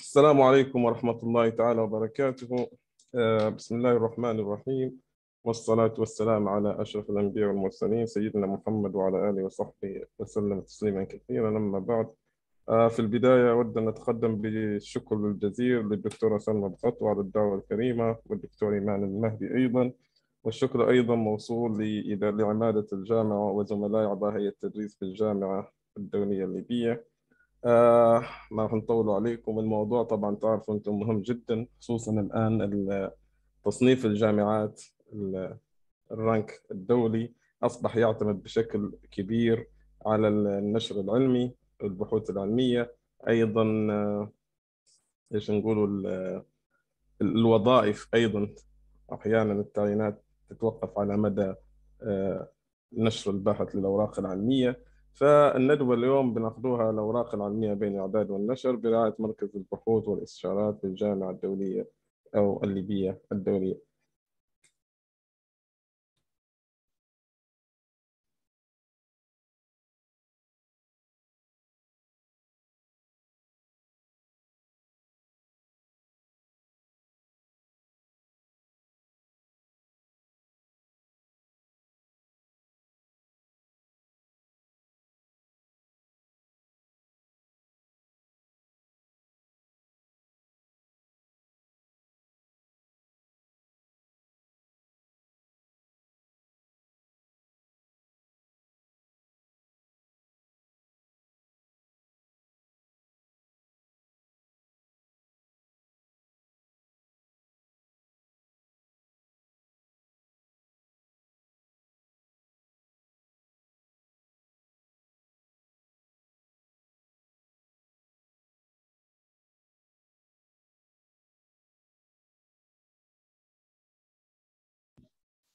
السلام عليكم ورحمة الله تعالى وبركاته آه، بسم الله الرحمن الرحيم والصلاة والسلام على أشرف الأنبياء والمرسلين سيدنا محمد وعلى آله وصحبه وسلم تسليما كثيرا أما بعد آه، في البداية أود أن أتقدم بالشكر الجزيل للدكتورة سلمى بخطو على الدعوة الكريمة والدكتور إيمان المهدي أيضا والشكر أيضا موصول لعمادة الجامعة وزملاء أعضاء هيئة التدريس في الجامعة الدولية الليبية آه ما نطول عليكم الموضوع طبعا تعرفوا انتم مهم جدا خصوصا الان تصنيف الجامعات الرانك الدولي اصبح يعتمد بشكل كبير على النشر العلمي البحوث العلميه ايضا آه، ايش نقولوا الوظائف ايضا احيانا التعيينات تتوقف على مدى آه، نشر الباحث للاوراق العلميه فالندوة اليوم بناخذوها الأوراق العلمية بين الإعداد والنشر برعاية مركز البحوث والاستشارات الجامعة الدولية أو الليبية الدولية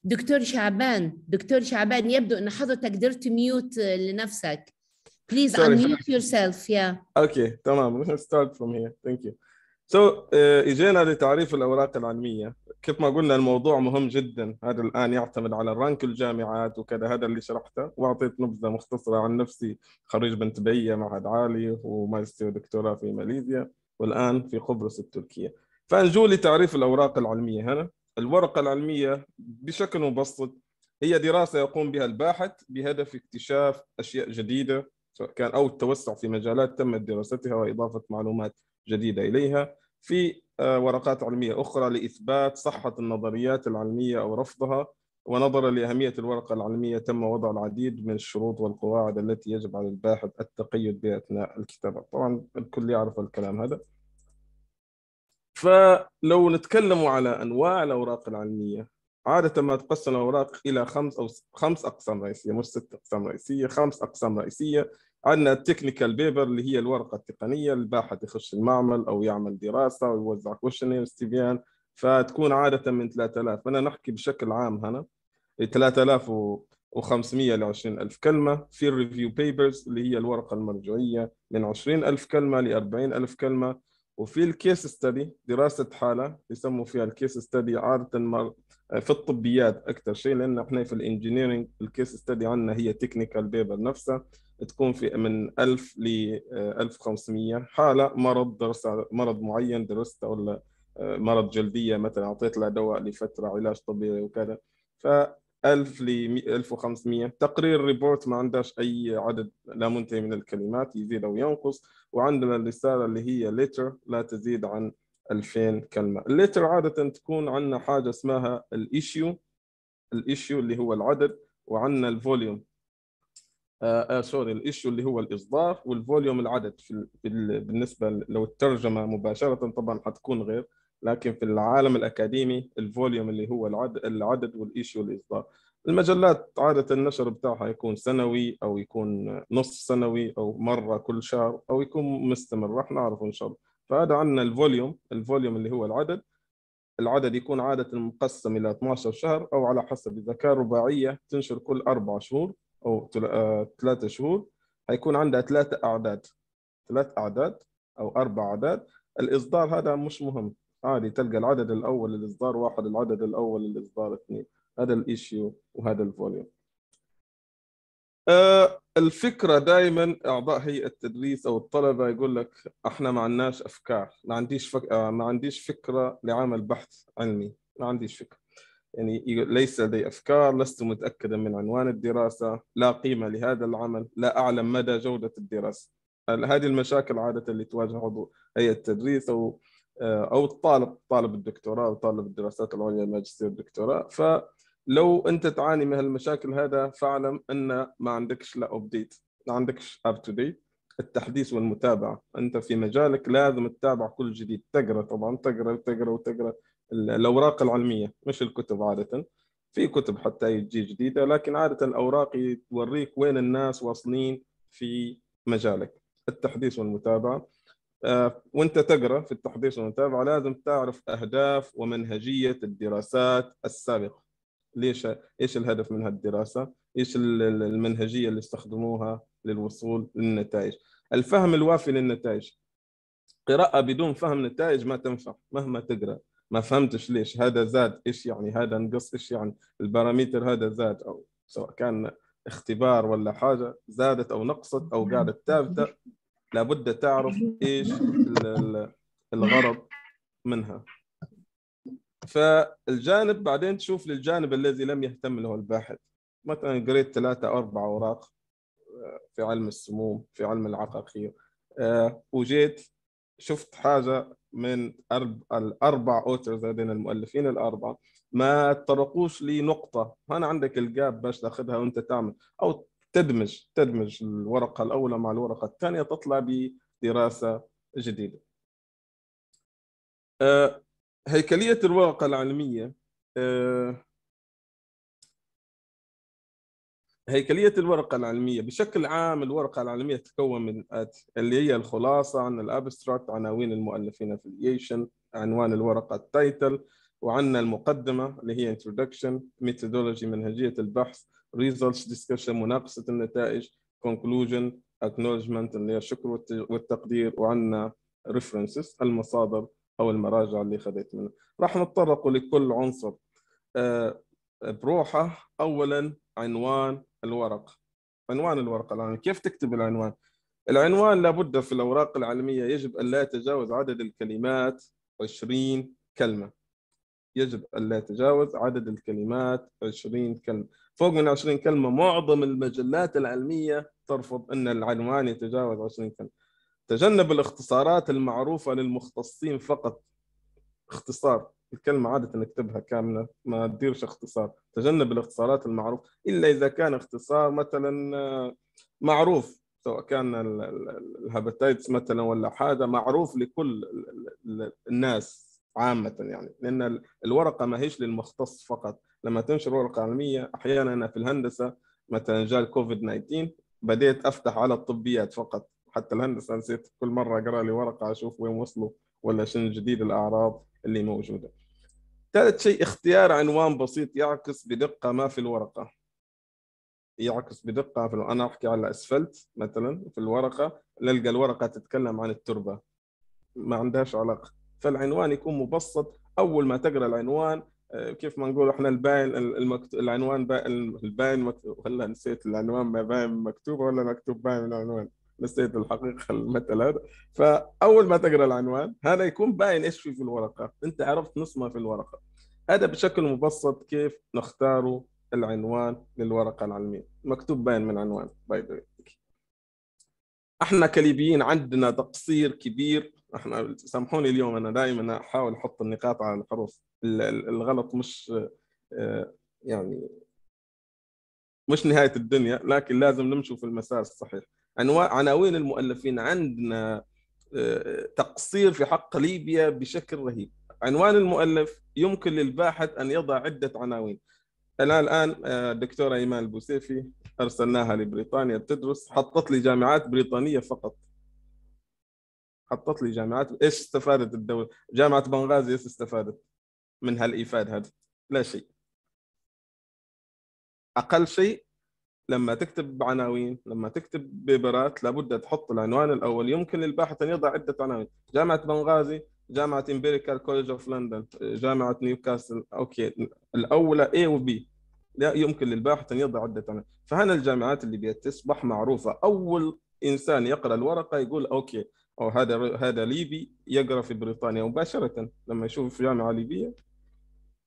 دكتور شعبان دكتور شعبان يبدو ان حضرتك درت ميوت لنفسك please Sorry. unmute yourself yeah okay تمام we can start from here thank you so آه، اجينا لتعريف الاوراق العلميه كيف ما قلنا الموضوع مهم جدا هذا الان يعتمد على الرانك الجامعات وكذا هذا اللي شرحته واعطيت نبذه مختصره عن نفسي خريج بنت بيه معهد عالي وماجستير ودكتوراه في ماليزيا والان في قبرص التركيه فنجول لتعريف الاوراق العلميه هنا الورقة العلمية بشكل مبسط هي دراسة يقوم بها الباحث بهدف اكتشاف أشياء جديدة سواء كان أو التوسع في مجالات تمت دراستها وإضافة معلومات جديدة إليها في آه، ورقات علمية أخرى لإثبات صحة النظريات العلمية أو رفضها ونظرا لأهمية الورقة العلمية تم وضع العديد من الشروط والقواعد التي يجب على الباحث التقيد بها أثناء الكتابة طبعا الكل يعرف الكلام هذا فلو نتكلم على انواع الاوراق العلميه عاده ما تقسم الاوراق الى خمس او خمس اقسام رئيسيه مش ست اقسام رئيسيه خمس اقسام رئيسيه عندنا التكنيكال بيبر اللي هي الورقه التقنيه الباحث يخش المعمل او يعمل دراسه ويوزع كوشنير استبيان فتكون عاده من 3000 انا نحكي بشكل عام هنا 3500 ل 20000 كلمه في الريفيو بيبرز اللي هي الورقه المرجعيه من 20000 كلمه ل 40000 كلمه وفي الكيس ستدي دراسه حاله يسموا فيها الكيس ستدي عاده ما في الطبيات اكثر شيء لان احنا في الانجينيرنج الكيس ستدي عندنا هي تكنيكال بيبر نفسها تكون في من 1000 ل 1500 آه، حاله مرض درس مرض معين درسته ولا آه، مرض جلديه مثلا اعطيت لها دواء لفتره علاج طبيعي وكذا ف 1000 ل 1500 تقرير ريبورت ما عندهاش اي عدد لا منتهي من الكلمات يزيد او ينقص وعندنا الرساله اللي هي ليتر لا تزيد عن 2000 كلمه الليتر عاده تكون عندنا حاجه اسمها الايشيو الايشيو اللي هو العدد وعندنا الفوليوم آه, آه سوري الايشيو اللي هو الاصدار والفوليوم العدد في بالنسبه لو الترجمه مباشره طبعا حتكون غير لكن في العالم الاكاديمي الفوليوم اللي هو العدد, العدد والايشو والاصدار المجلات عاده النشر بتاعها يكون سنوي او يكون نص سنوي او مره كل شهر او يكون مستمر راح نعرفه ان شاء الله فهذا عندنا الفوليوم الفوليوم اللي هو العدد العدد يكون عادة مقسم إلى 12 شهر أو على حسب إذا كان رباعية تنشر كل أربع شهور أو آه، ثلاثة شهور هيكون عندها ثلاثة أعداد ثلاث أعداد أو أربع أعداد الإصدار هذا مش مهم عادي آه، تلقى العدد الاول للاصدار واحد العدد الاول للاصدار اثنين هذا الايشيو وهذا الفوليوم آه، الفكره دائما اعضاء هيئه التدريس او الطلبه يقول لك احنا ما عندناش افكار ما عنديش فك... آه، ما عنديش فكره لعمل بحث علمي ما عنديش فكره يعني ليس لدي افكار لست متاكدا من عنوان الدراسه لا قيمه لهذا العمل لا اعلم مدى جوده الدراسه هذه المشاكل عاده اللي تواجه عضو هيئه التدريس او آه، او الطالب طالب الدكتوراه او طالب الدراسات العليا الماجستير الدكتوراه فلو انت تعاني من هالمشاكل هذا فاعلم ان ما عندكش لا ابديت ما عندكش اب تو ديت التحديث والمتابعه انت في مجالك لازم تتابع كل جديد تقرا طبعا تقرا وتقرا وتقرا الاوراق العلميه مش الكتب عاده في كتب حتى تجي جديده لكن عاده الاوراق توريك وين الناس واصلين في مجالك التحديث والمتابعه آه، وانت تقرا في التحضير والمتابعه لازم تعرف اهداف ومنهجيه الدراسات السابقه ليش ايش الهدف من هالدراسه ايش المنهجيه اللي استخدموها للوصول للنتائج الفهم الوافي للنتائج قراءه بدون فهم نتائج ما تنفع مهما تقرا ما فهمتش ليش هذا زاد ايش يعني هذا نقص ايش يعني الباراميتر هذا زاد او سواء كان اختبار ولا حاجه زادت او نقصت او قاعده ثابته لابد تعرف ايش الغرض منها فالجانب بعدين تشوف للجانب الذي لم يهتم له الباحث مثلا قريت ثلاثة أربع أوراق آه، في علم السموم في علم العقاقير آه، وجيت شفت حاجة من الأربع أوترز هذين المؤلفين الأربعة ما طرقوش لنقطة نقطة أنا عندك الجاب باش تاخذها وأنت تعمل أو تدمج تدمج الورقه الاولى مع الورقه الثانيه تطلع بدراسه جديده آه، هيكليه الورقه العلميه آه، هيكلية الورقة العلمية بشكل عام الورقة العلمية تتكون من الآتي اللي هي الخلاصة عن الأبستراكت عناوين المؤلفين affiliation عنوان الورقة التايتل وعندنا المقدمة اللي هي introduction methodology منهجية البحث results discussion مناقشه النتائج conclusion acknowledgement اللي هي الشكر والتقدير وعندنا references المصادر او المراجع اللي خذيت منها راح نتطرق لكل عنصر آه، بروحه اولا عنوان الورق عنوان الورقه الان كيف تكتب العنوان العنوان لابد في الاوراق العلميه يجب ان لا يتجاوز عدد الكلمات 20 كلمه يجب ان لا يتجاوز عدد الكلمات 20 كلمه فوق من 20 كلمه معظم المجلات العلميه ترفض ان العنوان يتجاوز 20 كلمه تجنب الاختصارات المعروفه للمختصين فقط اختصار الكلمة عادة نكتبها كاملة ما تديرش اختصار تجنب الاختصارات المعروفة إلا إذا كان اختصار مثلا آه، معروف سواء كان الهاباتايتس مثلا ولا حاجة معروف لكل الناس عامة يعني لأن الورقة ما هيش للمختص فقط لما تنشر ورقة علمية أحيانا أنا في الهندسة مثلا جاء الكوفيد 19 بديت أفتح على الطبيات فقط حتى الهندسة نسيت كل مرة أقرأ لي ورقة أشوف وين وصلوا ولا شنو جديد الأعراض اللي موجودة ثالث شيء اختيار عنوان بسيط يعكس بدقة ما في الورقة يعكس بدقة في أنا أحكي على الأسفلت مثلا في الورقة نلقى الورقة تتكلم عن التربة ما عندهاش علاقة فالعنوان يكون مبسط اول ما تقرا العنوان آه، كيف ما نقول احنا الباين المكت... العنوان با... الباين مكتوب هلا نسيت العنوان ما باين مكتوب ولا مكتوب باين العنوان نسيت الحقيقه المثل هذا فاول ما تقرا العنوان هذا يكون باين ايش في في الورقه انت عرفت نص ما في الورقه هذا بشكل مبسط كيف نختار العنوان للورقه العلميه مكتوب باين من عنوان باي ذا احنا كليبيين عندنا تقصير كبير احنا سامحوني اليوم انا دائما احاول احط النقاط على الحروف الغلط مش آه، يعني مش نهايه الدنيا لكن لازم نمشي في المسار الصحيح انواع عناوين المؤلفين عندنا آه، تقصير في حق ليبيا بشكل رهيب عنوان المؤلف يمكن للباحث ان يضع عده عناوين انا الان الدكتوره آه، ايمان البوسيفي ارسلناها لبريطانيا تدرس حطت لي جامعات بريطانيه فقط حطت لي جامعات ايش استفادت الدوله؟ جامعه بنغازي ايش استفادت من هالايفاد هذا؟ لا شيء اقل شيء لما تكتب عناوين لما تكتب بيبرات لابد تحط العنوان الاول يمكن للباحث ان يضع عده عناوين جامعه بنغازي جامعه امبيريكال كولج اوف لندن جامعه نيوكاسل اوكي الاولى اي وبي لا يمكن للباحث ان يضع عده عناوين فهنا الجامعات اللي بيتصبح معروفه اول انسان يقرا الورقه يقول اوكي او هذا هذا ليبي يقرا في بريطانيا مباشره لما يشوف في جامعه ليبيه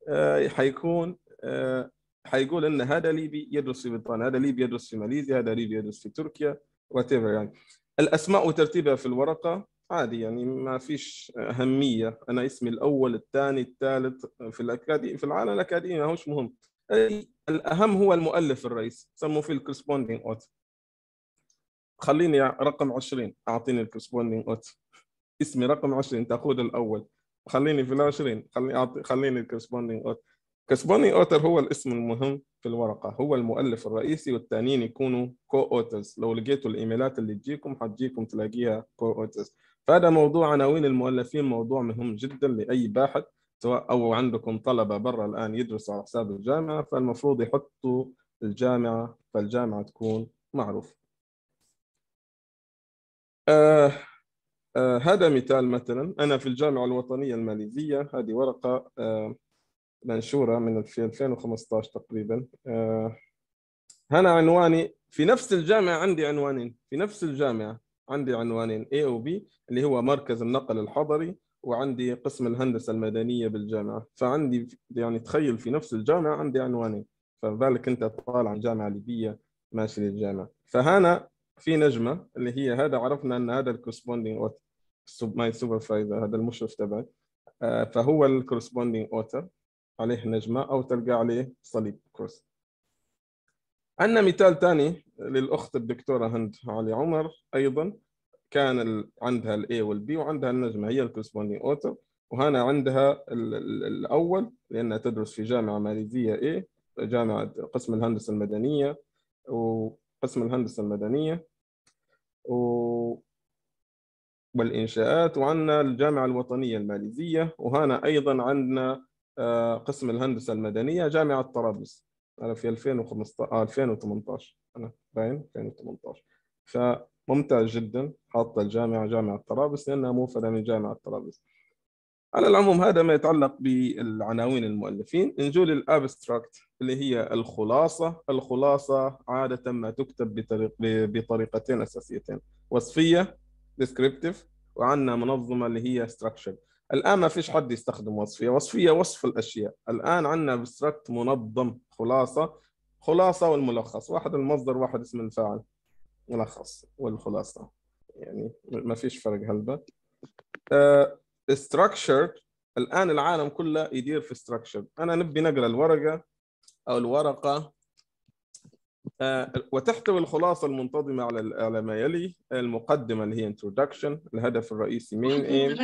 آه، حيكون آه، حيقول ان هذا ليبي يدرس في بريطانيا هذا ليبي يدرس في ماليزيا هذا ليبي يدرس في تركيا وات يعني الاسماء وترتيبها في الورقه عادي يعني ما فيش اهميه انا اسمي الاول الثاني الثالث في الاكاديمي في العالم الاكاديمي ما هوش مهم الاهم هو المؤلف الرئيسي سموه في الكورسبوندينغ اوثر خليني رقم 20 اعطيني الكريسبوندينج اوت اسمي رقم 20 تاخذ الاول خليني في ال 20 خليني أعطي خليني الكريسبوندينج اوت كريسبوندينج اوتر هو الاسم المهم في الورقه هو المؤلف الرئيسي والثانيين يكونوا كو اوترز لو لقيتوا الايميلات اللي تجيكم حتجيكم تلاقيها كو اوترز فهذا موضوع عناوين المؤلفين موضوع مهم جدا لاي باحث سواء او عندكم طلبه برا الان يدرسوا على حساب الجامعه فالمفروض يحطوا الجامعه فالجامعه تكون معروفه آه آه هذا مثال مثلا أنا في الجامعة الوطنية الماليزية هذه ورقة آه منشورة من 2015 تقريبا آه هنا عنواني في نفس الجامعة عندي عنوانين في نفس الجامعة عندي عنوانين A و B اللي هو مركز النقل الحضري وعندي قسم الهندسة المدنية بالجامعة فعندي يعني تخيل في نفس الجامعة عندي عنوانين فبالك أنت طالع عن جامعة ليبية ماشي للجامعة فهنا في نجمه اللي هي هذا عرفنا ان هذا الكورسبوندينج ماي سوبرفايزر هذا المشرف تبعي آه، فهو الكورسبوندينج اوتر عليه نجمه او تلقى عليه صليب كورس عندنا مثال ثاني للاخت الدكتوره هند علي عمر ايضا كان عندها الاي والبي وعندها النجمه هي الكورسبوندينج اوتر وهنا عندها الاول لانها تدرس في جامعه ماليزيه اي جامعه قسم الهندسه المدنيه و قسم الهندسة المدنية و... والإنشاءات وعندنا الجامعة الوطنية الماليزية وهنا أيضا عندنا آه، قسم الهندسة المدنية جامعة طرابلس أنا في 2015 2018 آه، أنا باين 2018 فممتاز جدا حاطة الجامعة جامعة طرابلس لأنها موفده من جامعة طرابلس على العموم هذا ما يتعلق بالعناوين المؤلفين نجول الابستراكت اللي هي الخلاصه الخلاصه عاده ما تكتب بطريق بطريقتين اساسيتين وصفيه descriptive وعندنا منظمه اللي هي structured الان ما فيش حد يستخدم وصفيه وصفيه وصف الاشياء الان عندنا ابستراكت منظم خلاصه خلاصه والملخص واحد المصدر واحد اسم الفاعل ملخص والخلاصه يعني ما فيش فرق هلبة آه، structured الان العالم كله يدير في structured انا نبي نقرا الورقه او الورقه آه، وتحتوي الخلاصة المنتظمة على على ما يلي المقدمة اللي هي introduction الهدف الرئيسي مين ايه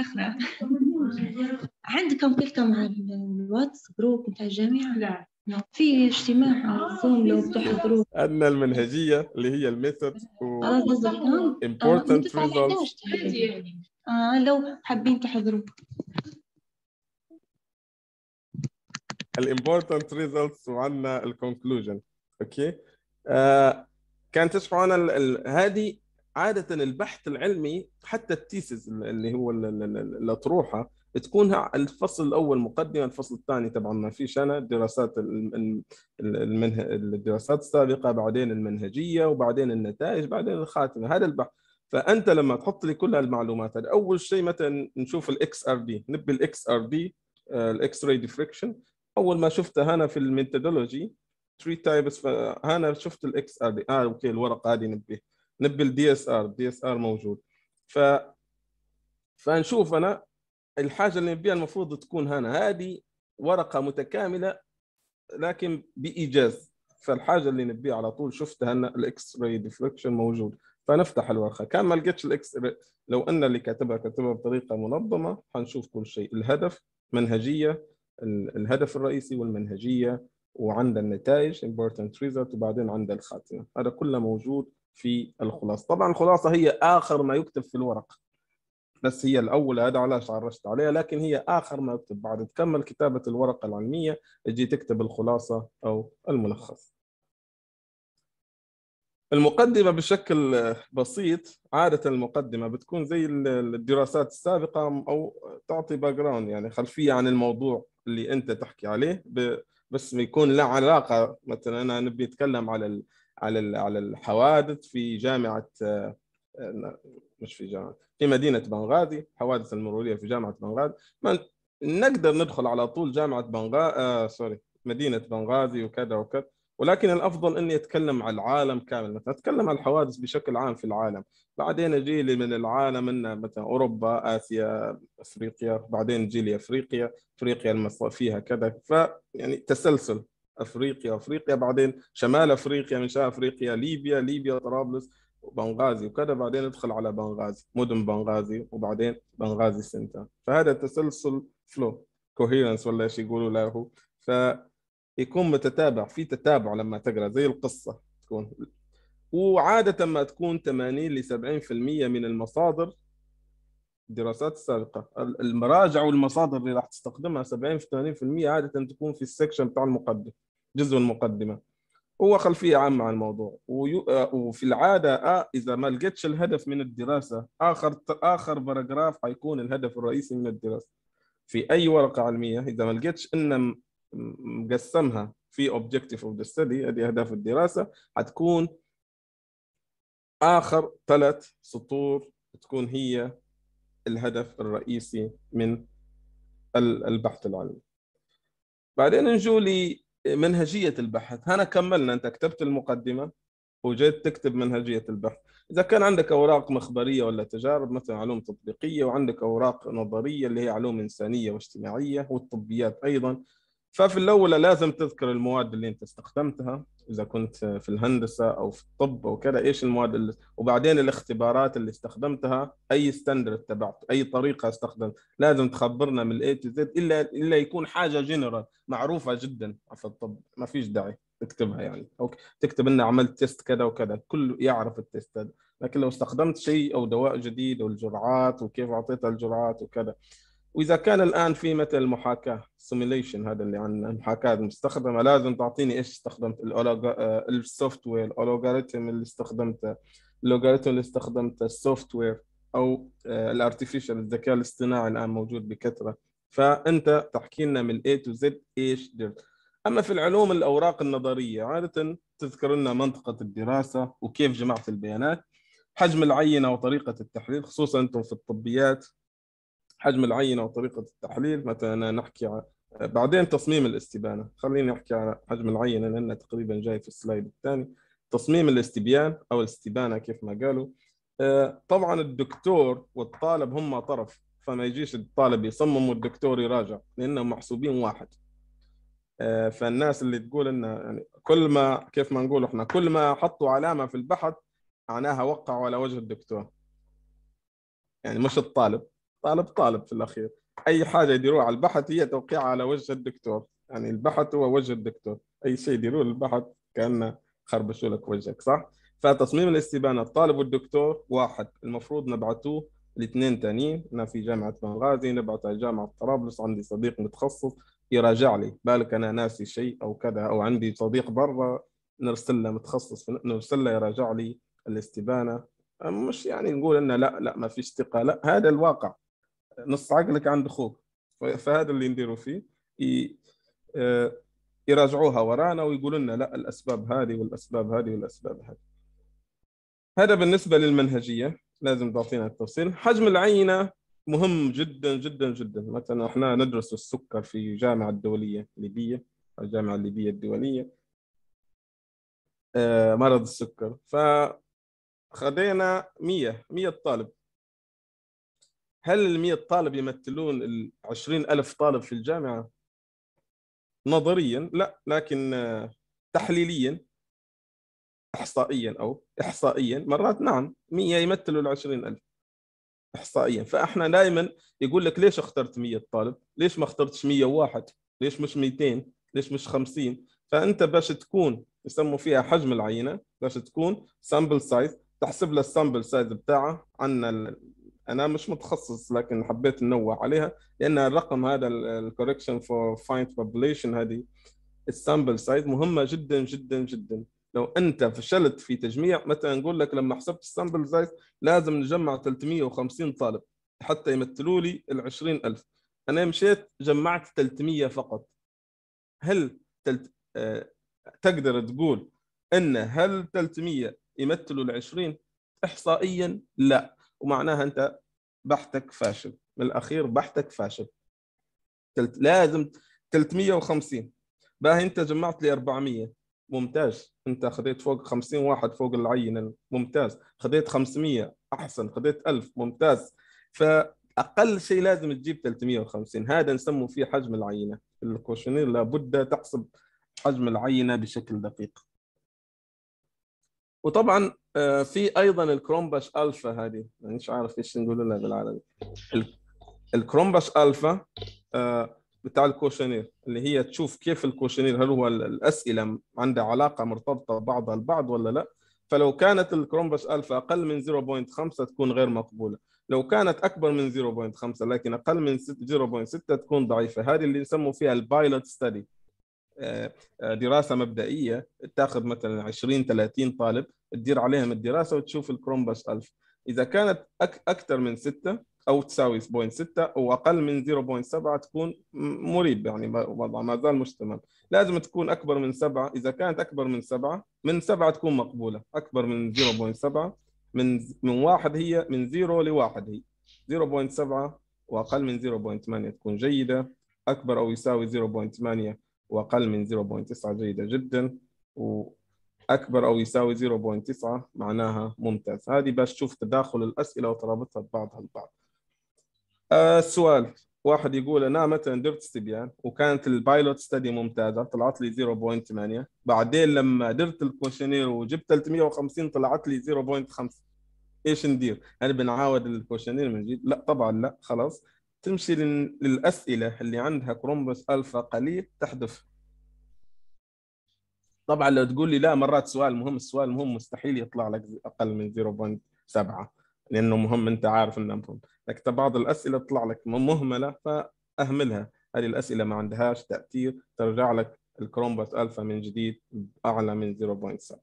عندكم كلكم على الواتس جروب بتاع الجامعة؟ لا في اجتماع زوم لو بتحضروا عندنا المنهجية اللي هي الميثود و ريزلتس آه لو حابين تحضروا الامبورتنت ريزلتس وعندنا الكونكلوجن اوكي آه، كان تشرحوا لنا هذه عاده البحث العلمي حتى التيسز اللي هو الاطروحه تكون الفصل الاول مقدمه الفصل الثاني طبعا ما فيش انا الدراسات المنه... الدراسات السابقه بعدين المنهجيه وبعدين النتائج بعدين الخاتمه هذا البحث فانت لما تحط لي كل هالمعلومات هذه اول شيء مثلا نشوف الاكس ار دي نبي الاكس ار دي الاكس راي ديفريكشن اول ما شفتها هنا في الميثودولوجي 3 تايبس فهنا شفت الاكس ار دي اه اوكي الورقه هذه نبي نبي الدي اس ار الدي اس ار موجود ف فنشوف انا الحاجه اللي نبيها المفروض تكون هنا هذه ورقه متكامله لكن بايجاز فالحاجه اللي نبيها على طول شفتها ان الاكس راي ديفليكشن موجود فنفتح الورقه كان ما لقيتش الاكس لو ان اللي كاتبها كاتبها بطريقه منظمه حنشوف كل شيء الهدف منهجيه الهدف الرئيسي والمنهجيه وعند النتائج important result وبعدين عند الخاتمه هذا كله موجود في الخلاصه طبعا الخلاصه هي اخر ما يكتب في الورق بس هي الاولى هذا علاش عرشت عليها لكن هي اخر ما يكتب بعد تكمل كتابه الورقه العلميه تجي تكتب الخلاصه او الملخص المقدمة بشكل بسيط عادة المقدمة بتكون زي الدراسات السابقة أو تعطي باك جراوند يعني خلفية عن الموضوع اللي أنت تحكي عليه بس يكون له علاقة مثلا أنا نبي نتكلم على ال على ال على الحوادث في جامعة آه، مش في جامعة في مدينة بنغازي حوادث المرورية في جامعة بنغازي ما نقدر ندخل على طول جامعة بنغازي آه سوري مدينة بنغازي وكذا وكذا ولكن الافضل اني اتكلم على العالم كامل مثلا اتكلم عن الحوادث بشكل عام في العالم بعدين اجي لي من العالم ان مثلا اوروبا اسيا افريقيا بعدين اجي لي افريقيا افريقيا المصر فيها كذا ف يعني تسلسل افريقيا افريقيا بعدين شمال افريقيا من شمال افريقيا ليبيا ليبيا طرابلس وبنغازي وكذا بعدين ادخل على بنغازي مدن بنغازي وبعدين بنغازي سنتر فهذا تسلسل فلو كوهيرنس ولا ايش يقولوا له ف يكون متتابع في تتابع لما تقرا زي القصه تكون وعاده ما تكون 80 ل 70% من المصادر الدراسات السابقه المراجع والمصادر اللي راح تستخدمها 70 في 80% عاده تكون في السكشن بتاع المقدمه جزء المقدمه هو خلفيه عامه عن الموضوع وفي العاده آه اذا ما لقيتش الهدف من الدراسه اخر اخر باراجراف حيكون الهدف الرئيسي من الدراسه في اي ورقه علميه اذا ما لقيتش ان مقسمها في objective of the study هذه اهداف الدراسه حتكون اخر ثلاث سطور تكون هي الهدف الرئيسي من البحث العلمي. بعدين نجوا لمنهجيه البحث، هنا كملنا انت كتبت المقدمه وجيت تكتب منهجيه البحث، اذا كان عندك اوراق مخبريه ولا تجارب مثلا علوم تطبيقيه وعندك اوراق نظريه اللي هي علوم انسانيه واجتماعيه والطبيات ايضا ففي الاول لازم تذكر المواد اللي انت استخدمتها اذا كنت في الهندسه او في الطب او كذا ايش المواد اللي وبعدين الاختبارات اللي استخدمتها اي ستاندرد تبعته اي طريقه استخدمت لازم تخبرنا من الاي تو زد الا الا يكون حاجه جنرال معروفه جدا في الطب ما فيش داعي تكتبها يعني اوكي تكتب ان عملت تيست كذا وكذا كل يعرف التيست هذا لكن لو استخدمت شيء او دواء جديد والجرعات وكيف اعطيتها الجرعات وكذا واذا كان الان في مثل محاكاه سيميليشن هذا اللي عن المحاكاه المستخدمه لازم تعطيني ايش استخدمت السوفت وير اللوغاريتم اللي استخدمته اللوغاريتم اللي استخدمته السوفت وير او آه، الارتفيشال الذكاء الاصطناعي الان موجود بكثره فانت تحكي لنا من A to Z ايش درت اما في العلوم الاوراق النظريه عاده تذكر لنا منطقه الدراسه وكيف جمعت البيانات حجم العينه وطريقه التحليل خصوصا انتم في الطبيات حجم العينه وطريقه التحليل مثلا نحكي بعدين تصميم الاستبانه خليني احكي على حجم العينه لانها تقريبا جاي في السلايد الثاني تصميم الاستبيان او الاستبانه كيف ما قالوا آه، طبعا الدكتور والطالب هم طرف فما يجيش الطالب يصمم والدكتور يراجع لانهم محسوبين واحد آه، فالناس اللي تقول ان يعني كل ما كيف ما نقول احنا كل ما حطوا علامه في البحث معناها وقعوا على وجه الدكتور يعني مش الطالب طالب طالب في الاخير اي حاجه يديروها على البحث هي توقيع على وجه الدكتور يعني البحث هو وجه الدكتور اي شيء يديروه للبحث كانه خربشوا لك وجهك صح فتصميم الاستبانه الطالب والدكتور واحد المفروض نبعثوه لاثنين ثانيين انا في جامعه بنغازي نبعث على جامعه طرابلس عندي صديق متخصص يراجع لي بالك انا ناسي شيء او كذا او عندي صديق برا نرسل له متخصص نرسل له يراجع لي الاستبانه مش يعني نقول انه لا لا ما فيش ثقه لا هذا الواقع نص عقلك عند اخوك فهذا اللي نديروا فيه آه، يراجعوها ورانا ويقولوا لنا لا الاسباب هذه والاسباب هذه والاسباب هذه هذا بالنسبه للمنهجيه لازم تعطينا التفصيل حجم العينه مهم جدا جدا جدا مثلا احنا ندرس السكر في جامعه الدوليه الليبيه الجامعه الليبيه الدوليه آه، مرض السكر فخذينا 100 100 طالب هل ال 100 طالب يمثلون ال 20000 طالب في الجامعه؟ نظريا لا لكن آه، تحليليا احصائيا او احصائيا مرات نعم 100 يمثلوا ال 20000 احصائيا فاحنا دائما يقول لك ليش اخترت 100 طالب؟ ليش ما اخترتش 101 ليش مش 200 ليش مش 50 فانت باش تكون يسموا فيها حجم العينه باش تكون سامبل سايز تحسب له السامبل سايز بتاعه عندنا انا مش متخصص لكن حبيت ننوه عليها لان الرقم هذا الكوركشن فور فاينت بوبليشن هذه السامبل سايز مهمه جدا جدا جدا لو انت فشلت في تجميع مثلا نقول لك لما حسبت السامبل سايز لازم نجمع 350 طالب حتى يمثلوا لي ال 20000 انا مشيت جمعت 300 فقط هل تلت... آه... تقدر تقول ان هل 300 يمثلوا ال 20 احصائيا لا ومعناها انت بحثك فاشل من الاخير بحثك فاشل تلت لازم 350 باهي انت جمعت لي 400 ممتاز انت خذيت فوق 50 واحد فوق العينه ممتاز خذيت 500 احسن خذيت 1000 ممتاز فاقل شيء لازم تجيب 350 هذا نسموه فيه حجم العينه الكوشنير لابد تحسب حجم العينه بشكل دقيق وطبعا آه، في ايضا الكرومباش الفا هذه مش عارف ايش نقول لها بالعربي الكرومباش الفا آه، بتاع الكوشنير اللي هي تشوف كيف الكوشنير هل هو الاسئله عندها علاقه مرتبطه بعضها البعض ولا لا فلو كانت الكرومباش الفا اقل من 0.5 تكون غير مقبوله لو كانت اكبر من 0.5 لكن اقل من 0.6 تكون ضعيفه هذه اللي يسموا فيها البايلوت ستدي آه، آه، دراسه مبدئيه تاخذ مثلا 20 30 طالب تدير عليهم الدراسه وتشوف الكرومبس 1000 اذا كانت اكثر من 6 او تساوي 0.6 واقل من 0.7 تكون مريب يعني وضع ما زال مش تمام لازم تكون اكبر من 7 اذا كانت اكبر من 7 من 7 تكون مقبوله اكبر من 0.7 من من واحد هي من 0 لواحد هي 0.7 واقل من 0.8 تكون جيده اكبر او يساوي 0.8 واقل من 0.9 جيده جدا واكبر او يساوي 0.9 معناها ممتاز هذه باش تشوف تداخل الاسئله وترابطها ببعضها البعض آه، السؤال واحد يقول انا مثلا درت استبيان وكانت البايلوت ستدي ممتازه طلعت لي 0.8 بعدين لما درت الكوشنير وجبت 350 طلعت لي 0.5 ايش ندير؟ هل بنعاود الكوشنير من جديد؟ لا طبعا لا خلاص تمشي للأسئلة اللي عندها كرومبوس ألفا قليل تحذف طبعا لو تقول لي لا مرات سؤال مهم السؤال مهم مستحيل يطلع لك أقل من 0.7 لأنه مهم أنت عارف أنه مهم لكن بعض الأسئلة تطلع لك مهملة فأهملها هذه الأسئلة ما عندهاش تأثير ترجع لك الكرومبوس ألفا من جديد أعلى من 0.7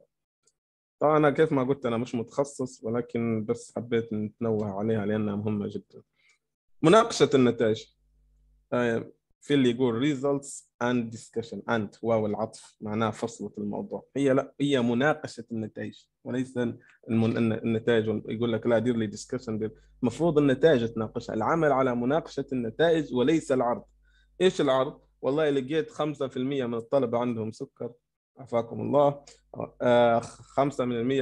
طبعا أنا كيف ما قلت أنا مش متخصص ولكن بس حبيت نتنوه عليها لأنها مهمة جداً مناقشه النتائج طيب، في اللي يقول results and discussion and واو العطف معناه فصلة الموضوع هي لا هي مناقشة النتائج وليس النتائج يقول لك لا دير لي discussion دير المفروض النتائج تناقشها العمل على مناقشة النتائج وليس العرض ايش العرض؟ والله لقيت 5% من الطلبة عندهم سكر عفاكم الله 5% آه، من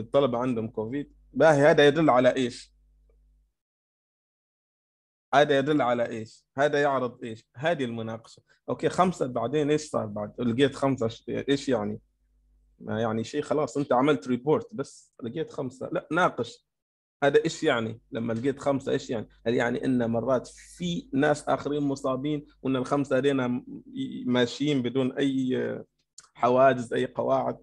الطلبة عندهم كوفيد باهي هذا يدل على ايش؟ هذا يدل على ايش؟ هذا يعرض ايش؟ هذه المناقشه، اوكي خمسه بعدين ايش صار بعد؟ لقيت خمسه ايش يعني؟ ما يعني شيء خلاص انت عملت ريبورت بس لقيت خمسه، لا ناقش هذا ايش يعني؟ لما لقيت خمسه ايش يعني؟ هل يعني ان مرات في ناس اخرين مصابين وان الخمسه هذين ماشيين بدون اي حواجز اي قواعد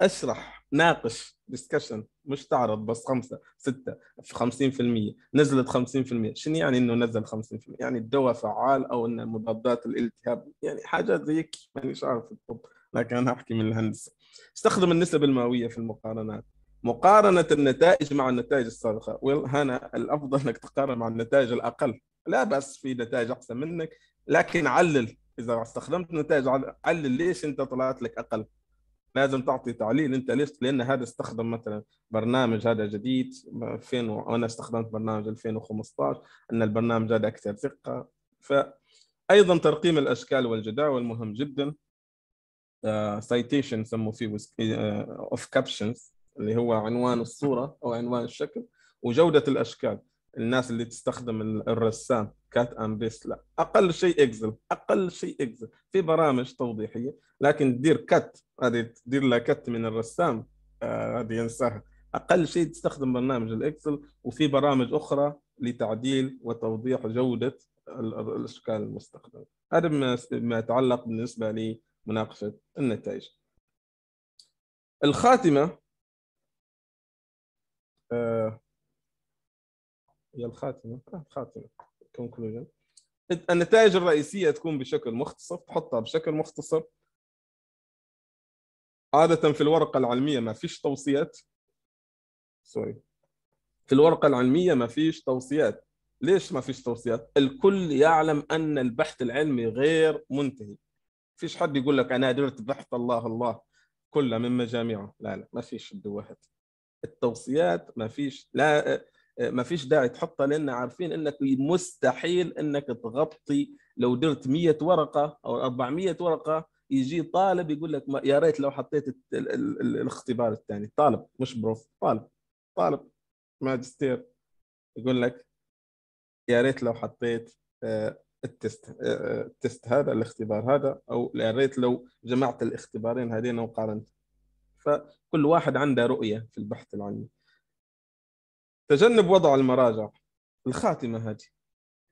فاشرح ناقش ديسكشن مش تعرض بس خمسة ستة في خمسين في المية نزلت خمسين في المية شنو يعني انه نزل خمسين في المية يعني الدواء فعال او ان مضادات الالتهاب يعني حاجات زي زيك يعني مانيش عارف في الطب لكن انا احكي من الهندسة استخدم النسب المئوية في المقارنات مقارنة النتائج مع النتائج السابقة ويل هنا الأفضل أنك تقارن مع النتائج الأقل لا بأس في نتائج أحسن منك لكن علل إذا استخدمت نتائج علل ليش أنت طلعت لك أقل لازم تعطي تعليل انت ليش لان هذا استخدم مثلا برنامج هذا جديد 2000 وانا استخدمت برنامج 2015 ان البرنامج هذا اكثر ثقه فايضا ترقيم الاشكال والجداول مهم جدا سايتيشن آه، uh, سموه فيه اوف uh, كابشنز اللي هو عنوان الصوره او عنوان الشكل وجوده الاشكال الناس اللي تستخدم الرسام كات اند بيست لا اقل شيء اكسل اقل شيء اكسل في برامج توضيحيه لكن تدير كات هذه تدير لها كات من الرسام آه، هذه آه ينساها اقل شيء تستخدم برنامج الاكسل وفي برامج اخرى لتعديل وتوضيح جوده الاشكال المستخدمه هذا ما يتعلق بالنسبه لمناقشه النتائج الخاتمه آه هي الخاتمه الخاتمه كونكلوجن النتائج الرئيسيه تكون بشكل مختصر تحطها بشكل مختصر عاده في الورقه العلميه ما فيش توصيات سوري في الورقه العلميه ما فيش توصيات ليش ما فيش توصيات الكل يعلم ان البحث العلمي غير منتهي فيش حد يقول لك انا درت بحث الله الله كله من مجاميعه لا لا ما فيش الدوهات التوصيات ما فيش لا آه، ما فيش داعي تحطها لان عارفين انك مستحيل انك تغطي لو درت 100 ورقه او 400 ورقه يجي طالب يقول لك يا ريت لو حطيت الاختبار الثاني طالب مش بروف طالب طالب ماجستير يقول لك يا ريت لو حطيت آه، التست آه، التست هذا الاختبار هذا او يا ريت لو جمعت الاختبارين هذين وقارنت فكل واحد عنده رؤيه في البحث العلمي تجنب وضع المراجع الخاتمه هذه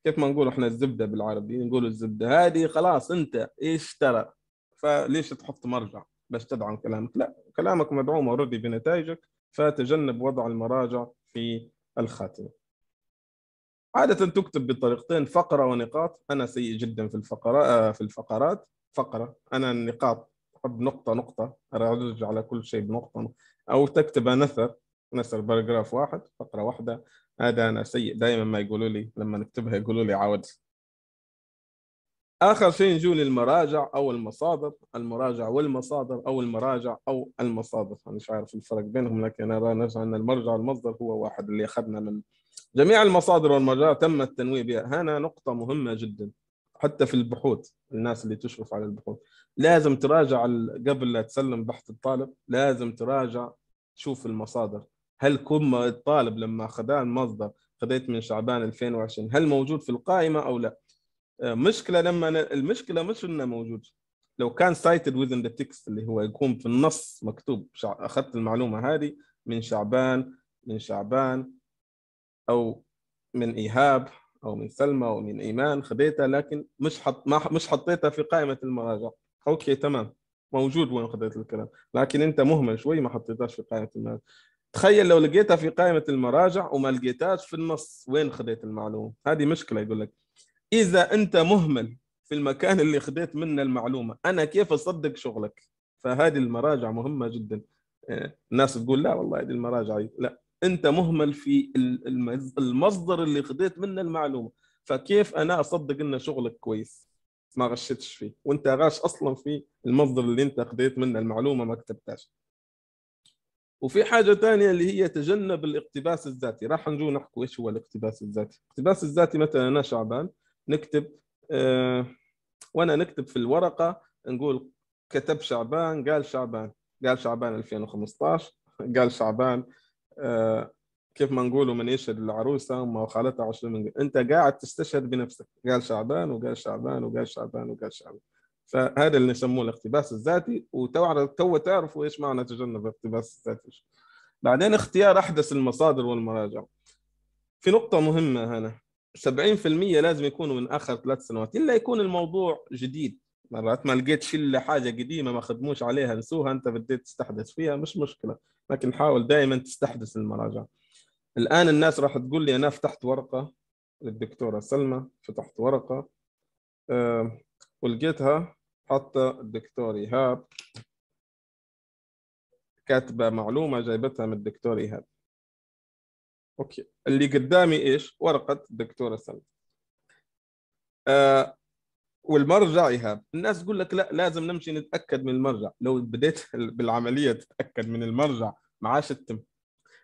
كيف ما نقول احنا الزبده بالعربي نقول الزبده هذه خلاص انت ايش ترى فليش تحط مرجع باش تدعم كلامك لا كلامك مدعوم اوريدي بنتائجك فتجنب وضع المراجع في الخاتمه عادة تكتب بطريقتين فقرة ونقاط أنا سيء جدا في الفقرة آه، في الفقرات فقرة أنا النقاط أحب نقطة نقطة أرجع على كل شيء بنقطة أو تكتب نثر نشر باراجراف واحد فقره واحده هذا انا سيء دائما ما يقولوا لي لما نكتبها يقولوا لي عود اخر شيء نجوا للمراجع او المصادر المراجع والمصادر او المراجع او المصادر انا مش عارف الفرق بينهم لكن انا نرجع ان المرجع والمصدر هو واحد اللي اخذنا من جميع المصادر والمراجع تم التنويه بها هنا نقطه مهمه جدا حتى في البحوث الناس اللي تشرف على البحوث لازم تراجع قبل لا تسلم بحث الطالب لازم تراجع تشوف المصادر هل كم الطالب لما خداه المصدر خذيت من شعبان 2020 هل موجود في القائمه او لا آه، مشكله لما المشكله مش انه موجود لو كان سايتد within the text اللي هو يكون في النص مكتوب شع... اخذت المعلومه هذه من شعبان من شعبان او من ايهاب او من سلمى او من ايمان خذيتها لكن مش حط ما مش حطيتها في قائمه المراجع اوكي تمام موجود وين خذيت الكلام لكن انت مهمل شوي ما حطيتهاش في قائمه المراجع تخيل لو لقيتها في قائمه المراجع وما لقيتهاش في النص وين خذيت المعلومه هذه مشكله يقول لك اذا انت مهمل في المكان اللي خذيت منه المعلومه انا كيف اصدق شغلك فهذه المراجع مهمه جدا آه، الناس تقول لا والله هذه المراجع لا انت مهمل في المصدر اللي خذيت منه المعلومه فكيف انا اصدق ان شغلك كويس ما غشتش فيه وانت غاش اصلا في المصدر اللي انت خذيت منه المعلومه ما كتبتهاش وفي حاجة ثانية اللي هي تجنب الاقتباس الذاتي راح نجو نحكوا ايش هو الاقتباس الذاتي الاقتباس الذاتي مثلا انا شعبان نكتب اه وانا نكتب في الورقة نقول كتب شعبان قال شعبان قال شعبان 2015 قال شعبان اه كيف ما نقولوا من يشهد العروسة وما خالتها عشرين من انت قاعد تستشهد بنفسك قال شعبان وقال شعبان وقال شعبان وقال شعبان فهذا اللي يسموه الاقتباس الذاتي وتو تعرفوا ايش معنى تجنب الاقتباس الذاتي بعدين اختيار احدث المصادر والمراجع في نقطه مهمه هنا 70% لازم يكونوا من اخر ثلاث سنوات الا يكون الموضوع جديد مرات ما لقيتش الا حاجه قديمه ما خدموش عليها نسوها انت بديت تستحدث فيها مش مشكله لكن حاول دائما تستحدث المراجع الان الناس راح تقول لي انا فتحت ورقه للدكتوره سلمى فتحت ورقه أه ولقيتها حتى الدكتور ايهاب كاتبه معلومه جايبتها من الدكتور ايهاب اوكي اللي قدامي ايش ورقه الدكتوره سلمى آه والمرجع ايهاب الناس تقول لك لا لازم نمشي نتاكد من المرجع لو بديت بالعمليه تتاكد من المرجع ما عادش تتم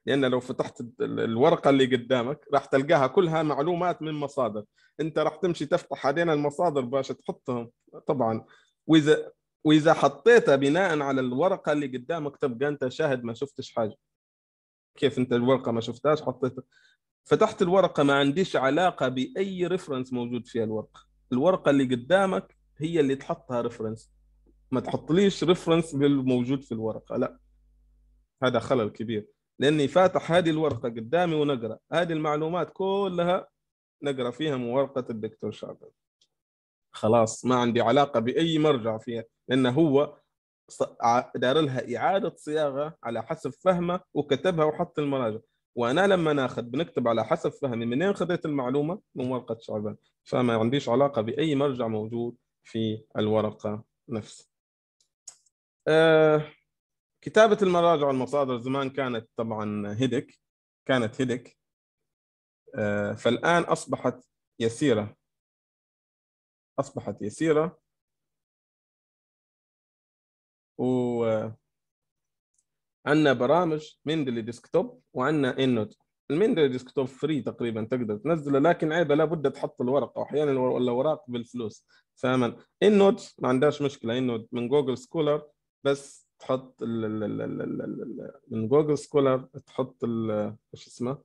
لان لو فتحت الورقه اللي قدامك راح تلقاها كلها معلومات من مصادر انت راح تمشي تفتح هذين المصادر باش تحطهم طبعا واذا واذا حطيتها بناء على الورقه اللي قدامك تبقى انت شاهد ما شفتش حاجه كيف انت الورقه ما شفتهاش حطيتها فتحت الورقه ما عنديش علاقه باي ريفرنس موجود فيها الورقه الورقه اللي قدامك هي اللي تحطها ريفرنس ما تحطليش ريفرنس للموجود في الورقه لا هذا خلل كبير لاني فاتح هذه الورقه قدامي ونقرا هذه المعلومات كلها نقرا فيها من ورقه الدكتور شاطر خلاص ما عندي علاقه باي مرجع فيها لانه هو دار لها اعاده صياغه على حسب فهمه وكتبها وحط المراجع وانا لما ناخذ بنكتب على حسب فهمي منين خذيت المعلومه من ورقه شعبان فما عنديش علاقه باي مرجع موجود في الورقه نفسها آه كتابه المراجع والمصادر زمان كانت طبعا هيدك كانت هيدك آه فالان اصبحت يسيره أصبحت يسيرة و عندنا برامج مندلي ديسكتوب وعندنا انوت المندلي ديسكتوب فري تقريبا تقدر تنزله لكن عيبه لابد تحط الورق واحيانا الاوراق بالفلوس فاهم انوت ما عندهاش مشكله انوت من جوجل سكولر بس تحط الـ الـ الـ الـ الـ الـ من جوجل سكولر تحط ايش اسمه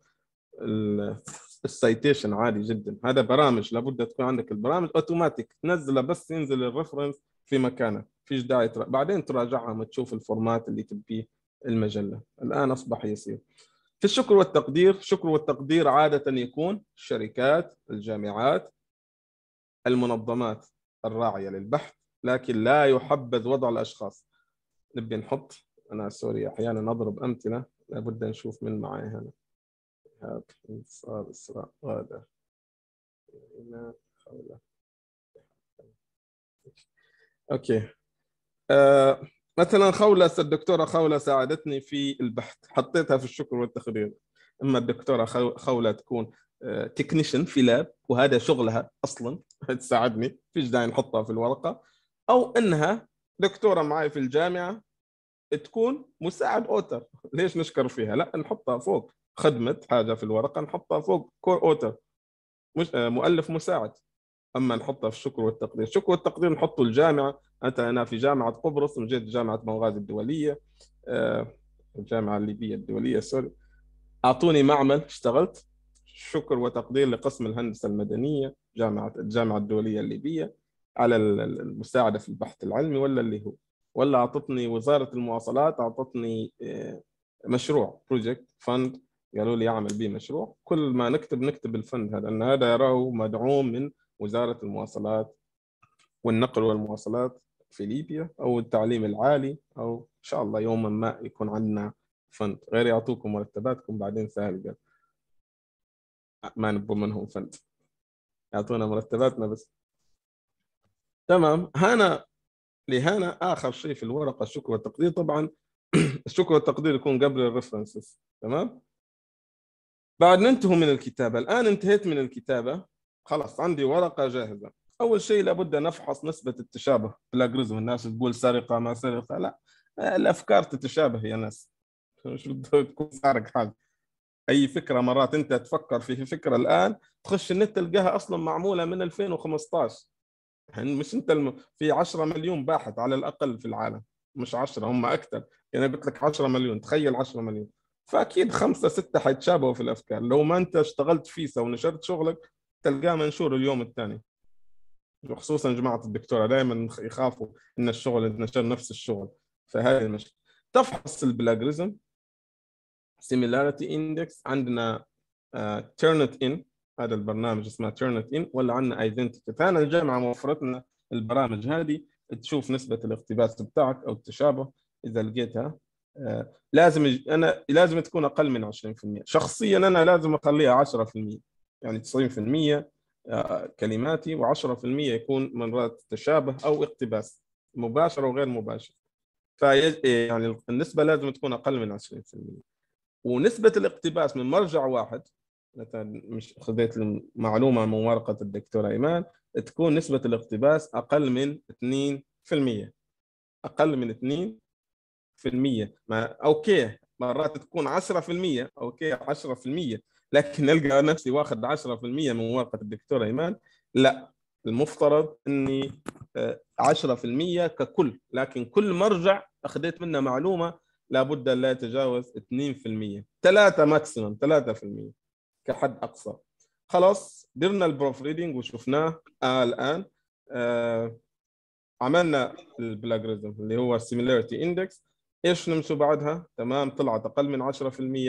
السيتيشن عادي جدا هذا برامج لابد تكون عندك البرامج اوتوماتيك تنزلها بس ينزل الريفرنس في مكانه فيش داعي ترا... بعدين تراجعها ما تشوف الفورمات اللي تبيه المجله الان اصبح يصير في الشكر والتقدير الشكر والتقدير عاده يكون الشركات الجامعات المنظمات الراعيه للبحث لكن لا يحبذ وضع الاشخاص نبي نحط انا سوري احيانا اضرب امثله لابد نشوف من معي هنا إيهاب إنصار إسراء غادة إيمان أوكي آه. مثلا خولة الدكتورة خولة ساعدتني في البحث حطيتها في الشكر والتخدير اما الدكتوره خوله تكون تكنيشن آه، في لاب وهذا شغلها اصلا تساعدني فيش داعي نحطها في الورقه او انها دكتوره معي في الجامعه تكون مساعد اوتر ليش نشكر فيها لا نحطها فوق خدمه حاجه في الورقه نحطها فوق كور اوتر مش آه، مؤلف مساعد اما نحطها في الشكر والتقدير الشكر والتقدير نحطه الجامعه انت انا في جامعه قبرص وجيت جامعه بنغازي الدوليه آه، الجامعه الليبيه الدوليه سوري اعطوني معمل اشتغلت شكر وتقدير لقسم الهندسه المدنيه جامعه الجامعه الدوليه الليبيه على المساعده في البحث العلمي ولا اللي هو ولا اعطتني وزاره المواصلات اعطتني آه، مشروع بروجكت فند قالوا لي اعمل به مشروع كل ما نكتب نكتب الفند هذا لان هذا يراه مدعوم من وزاره المواصلات والنقل والمواصلات في ليبيا او التعليم العالي او ان شاء الله يوما ما يكون عندنا فند غير يعطوكم مرتباتكم بعدين سهل قال ما نبغى منهم فند يعطونا مرتباتنا بس تمام هنا لهنا اخر شيء في الورقه الشكوى والتقدير طبعا الشكوى والتقدير يكون قبل الريفرنسز تمام بعد ننتهي من الكتابه الان انتهيت من الكتابه خلاص عندي ورقه جاهزه اول شيء لابد ان نفحص نسبه التشابه بلاجرزم الناس تقول سرقه ما سرقه لا الافكار تتشابه يا ناس مش تكون سارق حاجه اي فكره مرات انت تفكر في فكره الان تخش النت تلقاها اصلا معموله من 2015 يعني مش انت الم... في 10 مليون باحث على الاقل في العالم مش 10 هم اكثر يعني قلت لك 10 مليون تخيل 10 مليون فاكيد خمسه سته حيتشابهوا في الافكار لو ما انت اشتغلت فيسا ونشرت شغلك تلقاه منشور اليوم الثاني وخصوصا جماعه الدكتوره دائما يخافوا ان الشغل نشر نفس الشغل فهذه المشكله تفحص البلاجريزم سيميلاريتي اندكس عندنا تيرن آه، ان هذا البرنامج اسمه تيرن ان ولا عندنا ايدنتيتي فانا الجامعه لنا البرامج هذه تشوف نسبه الاقتباس بتاعك او التشابه اذا لقيتها آه، لازم انا لازم تكون اقل من 20% شخصيا انا لازم اخليها 10% يعني 90% آه، كلماتي و10% يكون مرات تشابه او اقتباس مباشر وغير مباشر فيج... إيه، يعني النسبة لازم تكون أقل من 20% ونسبة الاقتباس من مرجع واحد مثلا مش خذيت المعلومة من ورقة الدكتور أيمان تكون نسبة الاقتباس أقل من 2% أقل من ما اوكي مرات تكون 10% اوكي 10% لكن نلقى نفسي واخذ 10% من ورقه الدكتور ايمان لا المفترض اني 10% آه، ككل لكن كل مرجع اخذت منه معلومه لابد ان لا يتجاوز 2% 3 ماكسيمم 3% كحد اقصى خلاص درنا البروف ريدنج وشفناه آه الان آه عملنا البلاجريزم اللي هو السيميلاريتي اندكس ايش لمسوا بعدها تمام طلعت اقل من 10%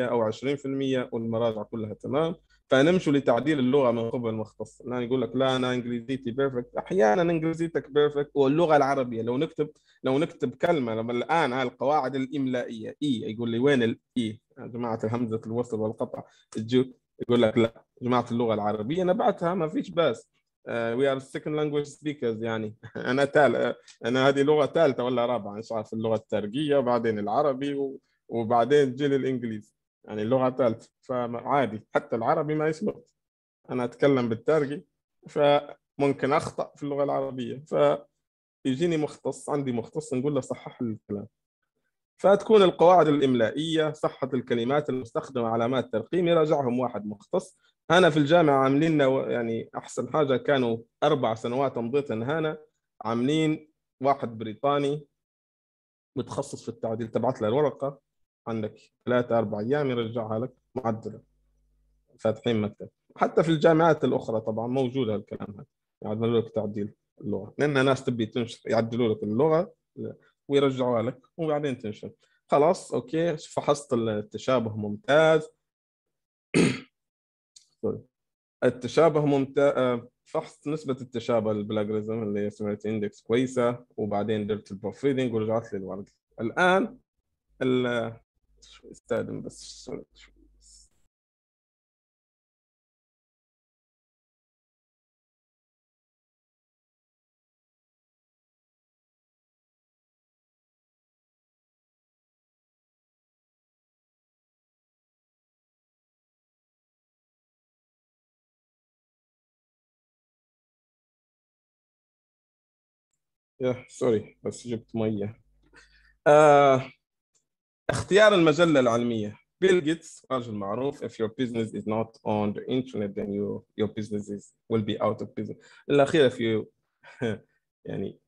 او 20% والمراجع كلها تمام فنمشوا لتعديل اللغه من قبل المختص الان يقول لك لا انا انجليزيتي بيرفكت احيانا انجليزيتك بيرفكت واللغه العربيه لو نكتب لو نكتب كلمه لما الان هاي القواعد الاملائيه اي e، يقول لي وين الاي e؟ يا جماعه الهمزه الوصل والقطع الجو يقول لك لا جماعه اللغه العربيه نبعتها ما فيش باس وي ار سكند لانجويج سبيكرز يعني انا تال انا هذه لغه ثالثه ولا رابعه مش عارف اللغه الترجيه وبعدين العربي وبعدين جيل الانجليزي يعني لغه ثالثه فعادي حتى العربي ما يسلط انا اتكلم بالترجي فممكن اخطا في اللغه العربيه فيجيني مختص عندي مختص نقول له صحح لي الكلام فتكون القواعد الإملائية صحة الكلمات المستخدمة علامات ترقيم يراجعهم واحد مختص أنا في الجامعة عاملين يعني أحسن حاجة كانوا أربع سنوات مضيتها هنا عاملين واحد بريطاني متخصص في التعديل تبعت له الورقة عندك ثلاثة أربع أيام يرجعها لك معدلة فاتحين مكتب حتى في الجامعات الأخرى طبعا موجود هالكلام هذا يعدلوا لك تعديل اللغة لأن الناس تبي تنشر يعدلوا لك اللغة ويرجعوها لك وبعدين تنشر خلاص اوكي فحصت التشابه ممتاز التشابه ممتاز آه، فحص نسبة التشابه البلاجريزم اللي سمعت اندكس كويسة وبعدين درت البروفيدنج ورجعت لي الورد الآن ال بس شوي يا سوري بس جبت ميه آه اختيار المجله العلميه بيل جيتس راجل معروف if your business is not on the internet then you, your business is, will be out of business الاخير if you يعني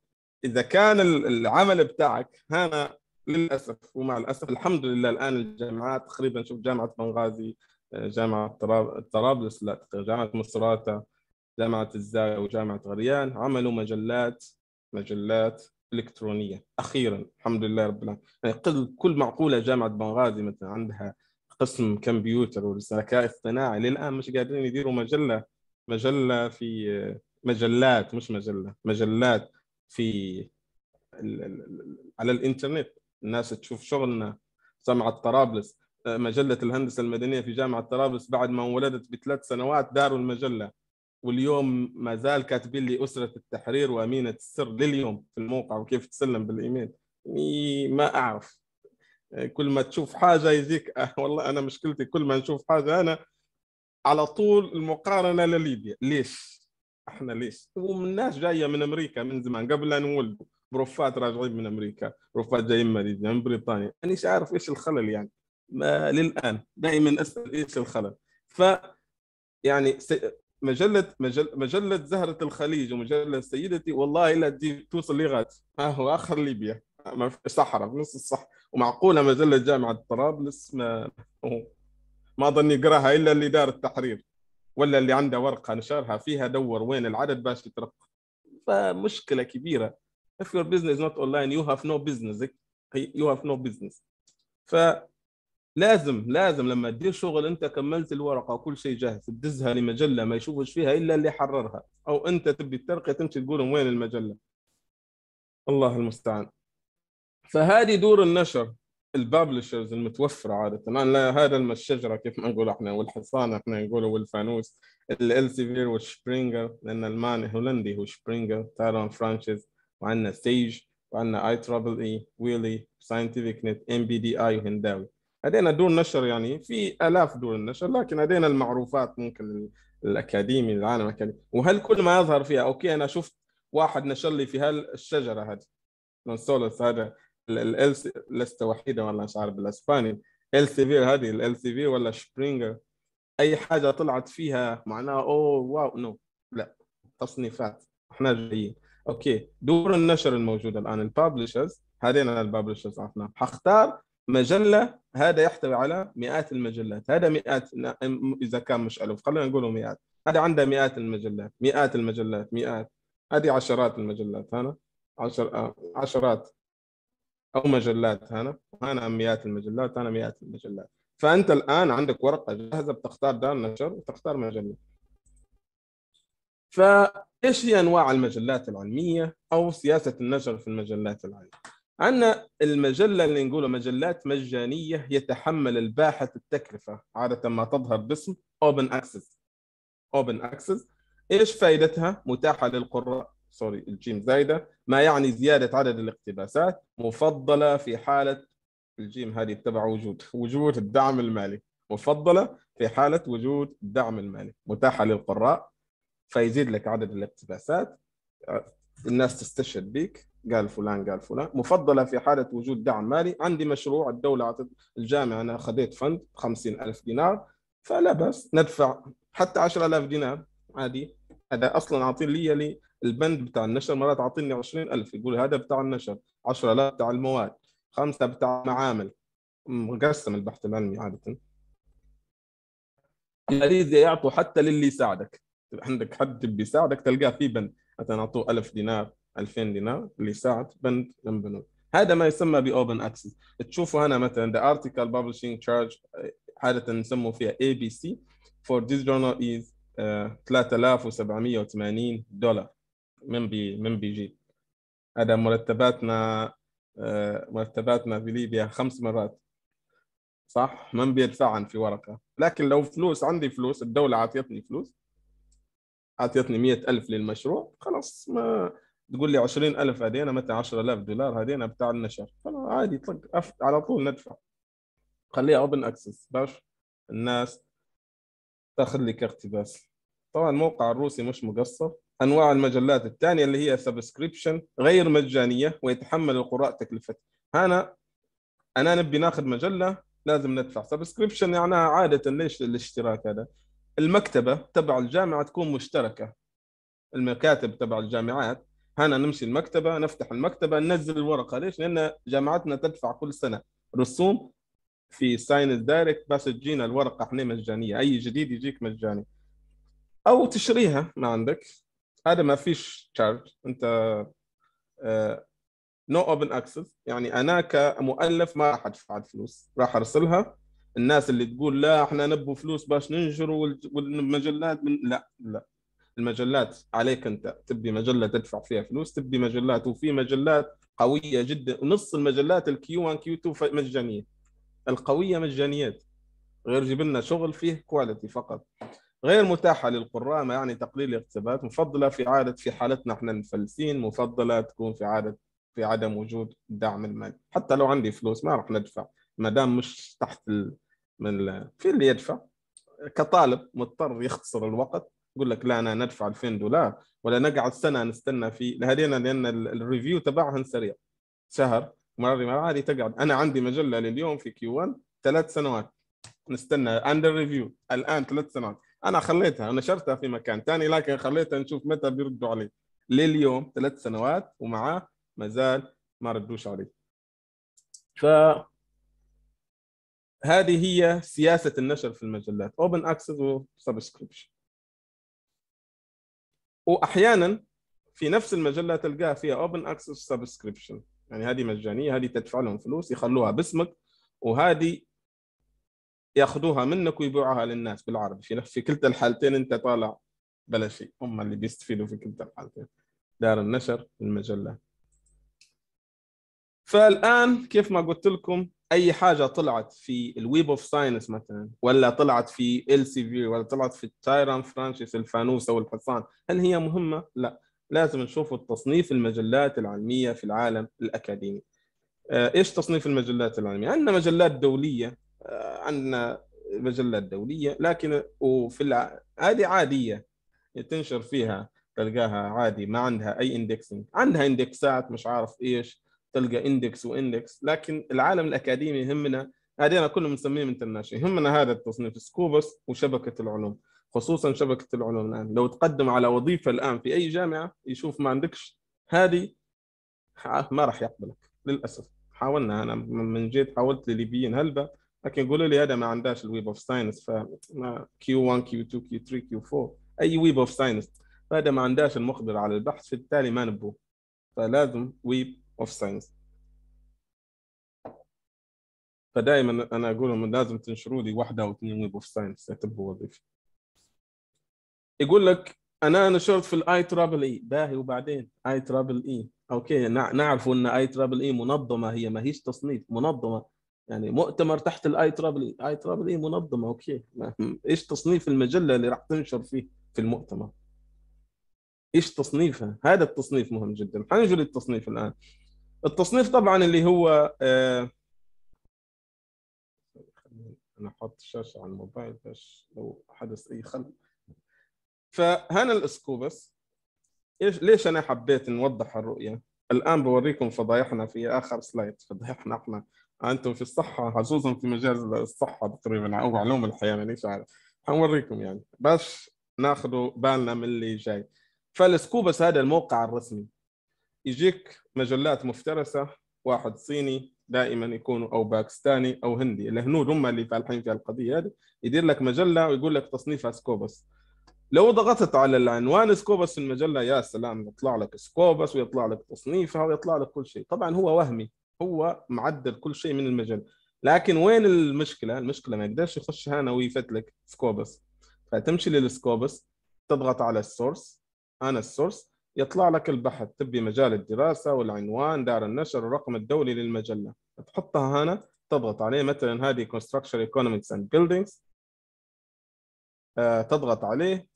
اذا كان العمل بتاعك هنا للاسف ومع الاسف الحمد لله الان الجامعات تقريبا شوف جامعه بنغازي آه، جامعه طرابلس لا جامعه مصراته جامعه الزاويه وجامعه غريان عملوا مجلات مجلات الكترونيه اخيرا الحمد لله رب العالمين يعني كل معقوله جامعه بنغازي مثلا عندها قسم كمبيوتر والذكاء اصطناعي للان مش قادرين يديروا مجله مجله في مجلات مش مجله مجلات في على الانترنت الناس تشوف شغلنا جامعة طرابلس مجله الهندسه المدنيه في جامعه طرابلس بعد ما ولدت بثلاث سنوات داروا المجله واليوم ما زال كاتبين لي اسره التحرير وامينه السر لليوم في الموقع وكيف تسلم بالايميل ما اعرف كل ما تشوف حاجه يجيك أه والله انا مشكلتي كل ما نشوف حاجه انا على طول المقارنه لليبيا ليش؟ احنا ليش؟ ناس جايه من امريكا من زمان قبل أن نولدوا بروفات راجعين من امريكا بروفات جايين من من بريطانيا مانيش عارف ايش الخلل يعني ما للان دائما اسال ايش الخلل ف يعني مجله مجل مجله زهره الخليج ومجله سيدتي والله لا تجيب توصل لغات ها هو اخر ليبيا ما في صحراء في نص الصحراء ومعقوله مجله جامعه طرابلس ما ما اظن يقراها الا اللي دار التحرير ولا اللي عنده ورقه نشرها فيها دور وين العدد باش يترقى فمشكله كبيره if your business not online you have no business إيه؟ you have no business ف لازم لازم لما تدير شغل انت كملت الورقه وكل شيء جاهز تدزها لمجله ما يشوفوش فيها الا اللي حررها او انت تبي الترقية تمشي تقول لهم وين المجله الله المستعان فهذه دور النشر البابلشرز المتوفره عاده انا هذا الشجره كيف ما نقول احنا والحصان احنا نقوله والفانوس الالسيفير والشبرينجر لان المان هولندي هو شبرينجر تايرون فرانشيز وعندنا سيج وعندنا اي ترابل اي ويلي ساينتيفيك نت ام بي دي اي وهنداوي هذين دور نشر يعني في الاف دور النشر لكن هذين المعروفات ممكن الاكاديمي العالم الاكاديمي وهل كل ما يظهر فيها اوكي انا شفت واحد نشر لي في هالشجره هذه نونسولس هذا لست وحيده والله مش عارف بالاسباني في هذه في ولا شبرينجر اي حاجه طلعت فيها معناها اوه واو نو لا تصنيفات احنا جايين اوكي دور النشر الموجوده الان الببلشرز هذين الببلشرز عرفنا حختار مجله هذا يحتوي على مئات المجلات هذا مئات اذا كان مش الف خلينا نقوله مئات هذا عنده مئات المجلات مئات المجلات مئات هذه عشرات المجلات هنا عشر آه، عشرات او مجلات هنا هنا مئات المجلات هنا مئات المجلات فانت الان عندك ورقه جاهزه بتختار دار نشر وتختار مجله فايش هي انواع المجلات العلميه او سياسه النشر في المجلات العلميه عندنا المجلة اللي نقوله مجلات مجانية يتحمل الباحث التكلفة عادة ما تظهر باسم Open Access Open Access إيش فائدتها؟ متاحة للقراء سوري الجيم زايدة ما يعني زيادة عدد الاقتباسات مفضلة في حالة الجيم هذه تبع وجود وجود الدعم المالي مفضلة في حالة وجود الدعم المالي متاحة للقراء فيزيد لك عدد الاقتباسات الناس تستشهد بيك قال فلان قال فلان مفضلة في حالة وجود دعم مالي عندي مشروع الدولة اعطت الجامعة أنا خذيت فند خمسين ألف دينار فلا بأس ندفع حتى عشر ألاف دينار عادي هذا أصلا عاطين لي, لي البند بتاع النشر مرات عاطيني عشرين ألف يقول هذا بتاع النشر عشرة ألاف بتاع المواد خمسة بتاع معامل مقسم البحث العلمي عادة يعطوا حتى للي يساعدك عندك حد بيساعدك تلقاه في بند مثلا نعطوه 1000 دينار 2000 دينار لساعه بند من بنود هذا ما يسمى باوبن اكسس تشوفوا هنا مثلا the article publishing charge عاده نسموا فيها اي بي سي for this journal is uh, آه، 3780 دولار من بي من بيجي هذا مرتباتنا uh, مرتباتنا في ليبيا خمس مرات صح من بيدفعن في ورقه لكن لو فلوس عندي فلوس الدوله عطيتني فلوس اعطيتني مئة ألف للمشروع خلاص ما تقول لي عشرين ألف هذينا متى عشرة آلاف دولار هذينا بتاع النشر عادي طق على طول ندفع خليها اوبن اكسس باش الناس تاخذ لك اقتباس طبعا الموقع الروسي مش مقصر انواع المجلات الثانيه اللي هي سبسكريبشن غير مجانيه ويتحمل القراء تكلفتها هنا انا نبي ناخذ مجله لازم ندفع سبسكريبشن يعني عاده ليش الاشتراك هذا المكتبه تبع الجامعه تكون مشتركه المكاتب تبع الجامعات هنا نمشي المكتبه نفتح المكتبه ننزل الورقه ليش؟ لان جامعتنا تدفع كل سنه رسوم في ساينس دايركت بس تجينا الورقه احنا مجانيه اي جديد يجيك مجاني او تشريها ما عندك هذا ما فيش تشارج انت نو اوبن اكسس يعني انا كمؤلف ما راح ادفع فلوس راح ارسلها الناس اللي تقول لا احنا نبوا فلوس باش ننشروا والمجلات من... لا لا المجلات عليك انت تبي مجله تدفع فيها فلوس تبي مجلات وفي مجلات قويه جدا ونص المجلات الكيو 1 كيو 2 مجانيه القويه مجانيات غير جيب لنا شغل فيه كواليتي فقط غير متاحة للقراء ما يعني تقليل الاقتباس مفضلة في عادة في حالتنا احنا المفلسين مفضلة تكون في عادة في عدم وجود الدعم المالي حتى لو عندي فلوس ما راح ندفع ما دام مش تحت ال... من في اللي يدفع كطالب مضطر يختصر الوقت يقول لك لا انا ندفع 2000 دولار ولا نقعد سنه نستنى في لهذينا لان الريفيو تبعهم سريع شهر مرة مرة تقعد انا عندي مجله لليوم في كيو 1 ثلاث سنوات نستنى اندر ريفيو الان ثلاث سنوات انا خليتها نشرتها في مكان ثاني لكن خليتها نشوف متى بيردوا علي لليوم ثلاث سنوات ومعاه مازال ما ردوش علي ف هذه هي سياسه النشر في المجلات اوبن اكسس وسبسكريبشن واحيانا في نفس المجله تلقاها فيها اوبن اكسس سبسكريبشن يعني هذه مجانيه هذه تدفع لهم فلوس يخلوها باسمك وهذه ياخذوها منك ويبيعوها للناس بالعربي في في كلتا الحالتين انت طالع بلا شيء هم اللي بيستفيدوا في كلتا الحالتين دار النشر المجله فالان كيف ما قلت لكم اي حاجه طلعت في الويب اوف ساينس مثلا ولا طلعت في ال سي في ولا طلعت في التايرن فرانشيس الفانوس او الحصان هل هي مهمه؟ لا لازم نشوف التصنيف المجلات العلميه في العالم الاكاديمي آه، ايش تصنيف المجلات العلميه؟ عندنا مجلات دوليه آه، عندنا مجلات دوليه لكن وفي الع... هذه عاديه تنشر فيها تلقاها عادي ما عندها اي اندكسنج عندها اندكسات مش عارف ايش تلقى اندكس واندكس لكن العالم الاكاديمي يهمنا هذه انا كله انترناشونال يهمنا هذا التصنيف سكوبس وشبكه العلوم خصوصا شبكه العلوم الان لو تقدم على وظيفه الان في اي جامعه يشوف ما عندكش هذه ما راح يقبلك للاسف حاولنا انا من جيت حاولت لليبيين هلبة لكن يقولوا لي هذا ما عندهاش الويب اوف ساينس ف كيو 1 كيو 2 كيو 3 كيو 4 اي ويب اوف ساينس فهذا ما عندهاش المقدره على البحث فبالتالي ما نبوه فلازم ويب اوف ساينس فدائما انا اقول لهم لازم تنشروا لي واحده او اثنين ويب اوف ساينس اعتبروا وظيفه يقول لك انا نشرت في الاي ترابل اي باهي وبعدين اي ترابل اي اوكي نعرف ان اي ترابل اي منظمه هي ما هيش تصنيف منظمه يعني مؤتمر تحت الاي ترابل اي اي ترابل اي منظمه اوكي ايش تصنيف المجله اللي راح تنشر فيه في المؤتمر ايش تصنيفها هذا التصنيف مهم جدا حنجي للتصنيف الان التصنيف طبعا اللي هو آه، انا حاط الشاشه على الموبايل باش لو حدث اي خلل فهنا الاسكوبس ليش انا حبيت نوضح الرؤيه الان بوريكم فضايحنا في اخر سلايد فضايحنا احنا انتم في الصحه خصوصا في مجال الصحه تقريبا او علوم الحياه مانيش عارف حنوريكم يعني باش ناخذوا بالنا من اللي جاي فالسكوبس هذا الموقع الرسمي يجيك مجلات مفترسه واحد صيني دائما يكونوا او باكستاني او هندي الهنود هم اللي فالحين في القضيه هذه يدير لك مجله ويقول لك تصنيفها سكوبس لو ضغطت على العنوان سكوبس في المجله يا سلام يطلع لك سكوبس ويطلع لك تصنيفها ويطلع لك كل شيء طبعا هو وهمي هو معدل كل شيء من المجله لكن وين المشكله المشكله ما يقدرش يخش هنا ويفتلك سكوبس فتمشي للسكوبس تضغط على السورس انا السورس يطلع لك البحث تبي مجال الدراسة والعنوان دار النشر الرقم الدولي للمجلة تحطها هنا تضغط عليه مثلا هذه Construction Economics and Buildings آه تضغط عليه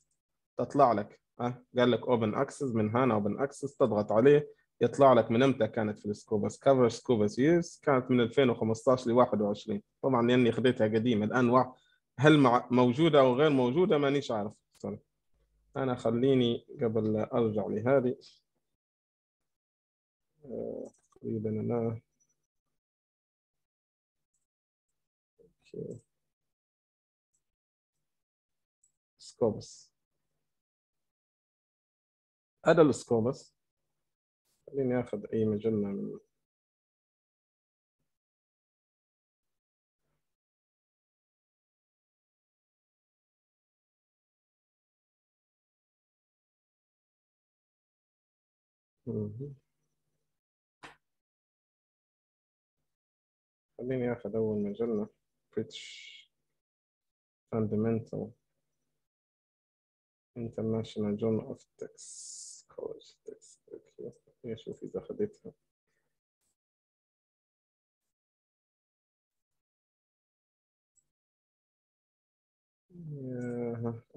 تطلع لك آه قال لك Open Access من هنا Open Access تضغط عليه يطلع لك من امتى كانت في السكوبس كفر سكوبس يوز كانت من 2015 ل 21 طبعا لاني خذيتها قديمه الان هل مع... موجوده او غير موجوده مانيش عارف أنا خليني قبل لا أرجع لهذه تقريبا آه، أنا سكوبس هذا السكوبس خليني آخذ أي مجلة من خليني اخد اول مجله British Fundamental International Journal of Text College تكس اوكي اشوف اذا خديتها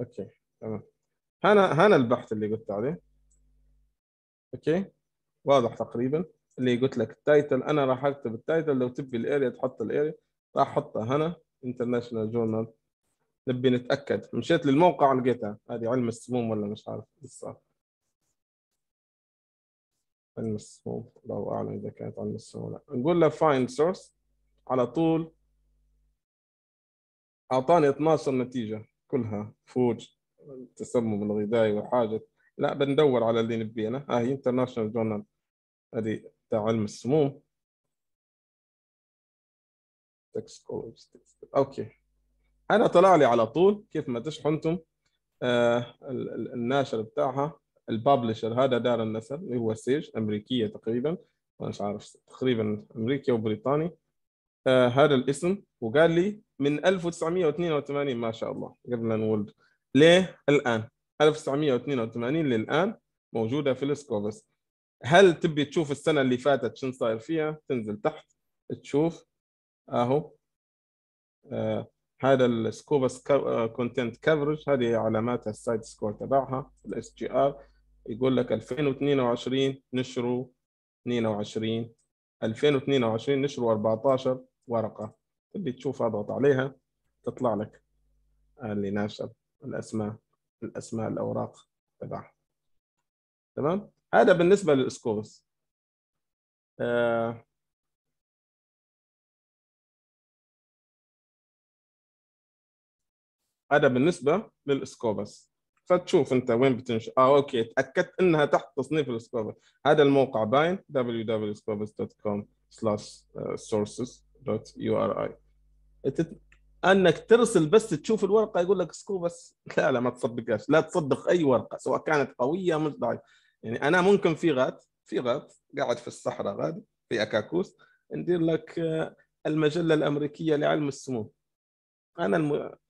اوكي تمام هنا هنا البحث اللي قلت عليه اوكي واضح تقريبا اللي قلت لك التايتل انا راح اكتب التايتل لو تبي الاريا تحط الاريا راح احطها هنا انترناشونال جورنال نبي نتاكد مشيت للموقع لقيتها هذه علم السموم ولا مش عارف صار علم السموم الله اعلم اذا كانت علم السموم ولا نقول له فايند سورس على طول اعطاني 12 نتيجه كلها فوج التسمم الغذائي وحاجه لا بندور على اللي نبينا هاي انترناشونال جورنال هذه تاع علم السموم اوكي انا طلع لي على طول كيف ما تشحنتم آه الناشر بتاعها الببلشر هذا دار النسر اللي هو سيج امريكيه تقريبا مش عارف تقريبا امريكي وبريطاني آه هذا الاسم وقال لي من 1982 ما شاء الله قبل ما نولد ليه الان 1982 للان موجوده في السكوبس هل تبي تشوف السنه اللي فاتت شنو صاير فيها تنزل تحت تشوف اهو آه. هذا السكوبس كونتنت كفرج هذه علامات السايد سكور تبعها الاس جي ار يقول لك 2022 نشروا 22 2022 نشروا 14 ورقه تبي تشوف اضغط عليها تطلع لك آه، اللي ناشر الاسماء الاسماء الاوراق تبعها تمام هذا بالنسبه للسكورز آه هذا بالنسبه للسكوبس فتشوف انت وين بتنشئ اه اوكي تاكدت انها تحت تصنيف السكوبس هذا الموقع باين www.scopus.com/sources.uri انك ترسل بس تشوف الورقه يقول لك سكو بس لا لا ما تصدقهاش لا تصدق اي ورقه سواء كانت قويه مش ضعيفه يعني انا ممكن في غات في غات قاعد في الصحراء غاد في اكاكوس ندير لك آه، المجله الامريكيه لعلم السموم انا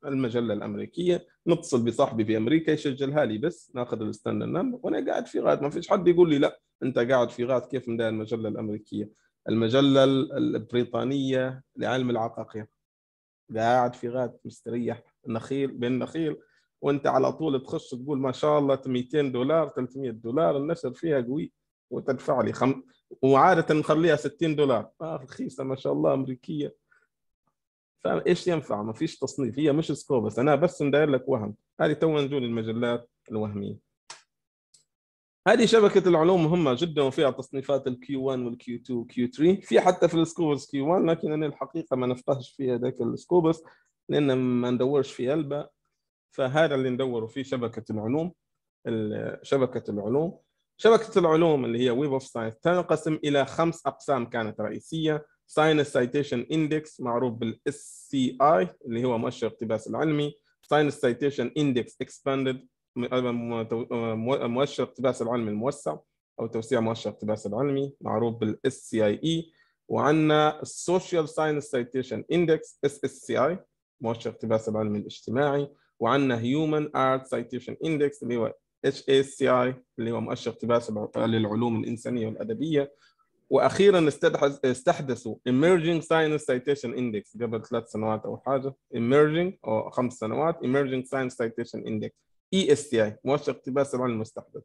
المجله الامريكيه نتصل بصاحبي في امريكا يسجلها لي بس ناخذ الستاند نمبر وانا قاعد في غاد ما فيش حد يقول لي لا انت قاعد في غاد كيف مدى المجله الامريكيه المجله البريطانيه لعلم العقاقير قاعد في غاد مستريح نخيل بين نخيل وانت على طول تخش تقول ما شاء الله 200 دولار 300 دولار النشر فيها قوي وتدفع لي خم... وعاده نخليها 60 دولار آه رخيصه ما شاء الله امريكيه فايش ينفع ما فيش تصنيف هي مش سكوبس انا بس ندير لك وهم هذه تو نزول المجلات الوهميه هذه شبكة العلوم مهمة جدا وفيها تصنيفات الكيو 1 والكيو 2 والكيو 3 في حتى في السكوبس كيو 1 لكن أنا الحقيقة ما نفتحش فيها ذاك السكوبس لأن ما ندورش في ألبا فهذا اللي ندوره في شبكة العلوم شبكة العلوم شبكة العلوم اللي هي ويب اوف ساينس تنقسم إلى خمس أقسام كانت رئيسية ساينس سايتيشن اندكس معروف بالاس سي اي اللي هو مؤشر اقتباس العلمي ساينس سايتيشن اندكس اكسباندد آه، مؤشر اقتباس العلمي الموسع او توسيع مؤشر اقتباس العلمي معروف بالاس سي اي اي وعندنا السوشيال ساينس سيتيشن اندكس اس اس سي اي مؤشر اقتباس العلمي الاجتماعي وعندنا هيومن ارت سيتيشن اندكس اللي هو اتش اي سي اي اللي هو مؤشر اقتباس للعلوم الانسانيه والادبيه واخيرا استحدثوا Emerging ساينس سيتيشن اندكس قبل ثلاث سنوات او حاجه Emerging او خمس سنوات Emerging ساينس سيتيشن اندكس اي اس تي اي مؤشر اقتباس الرعن المستحدث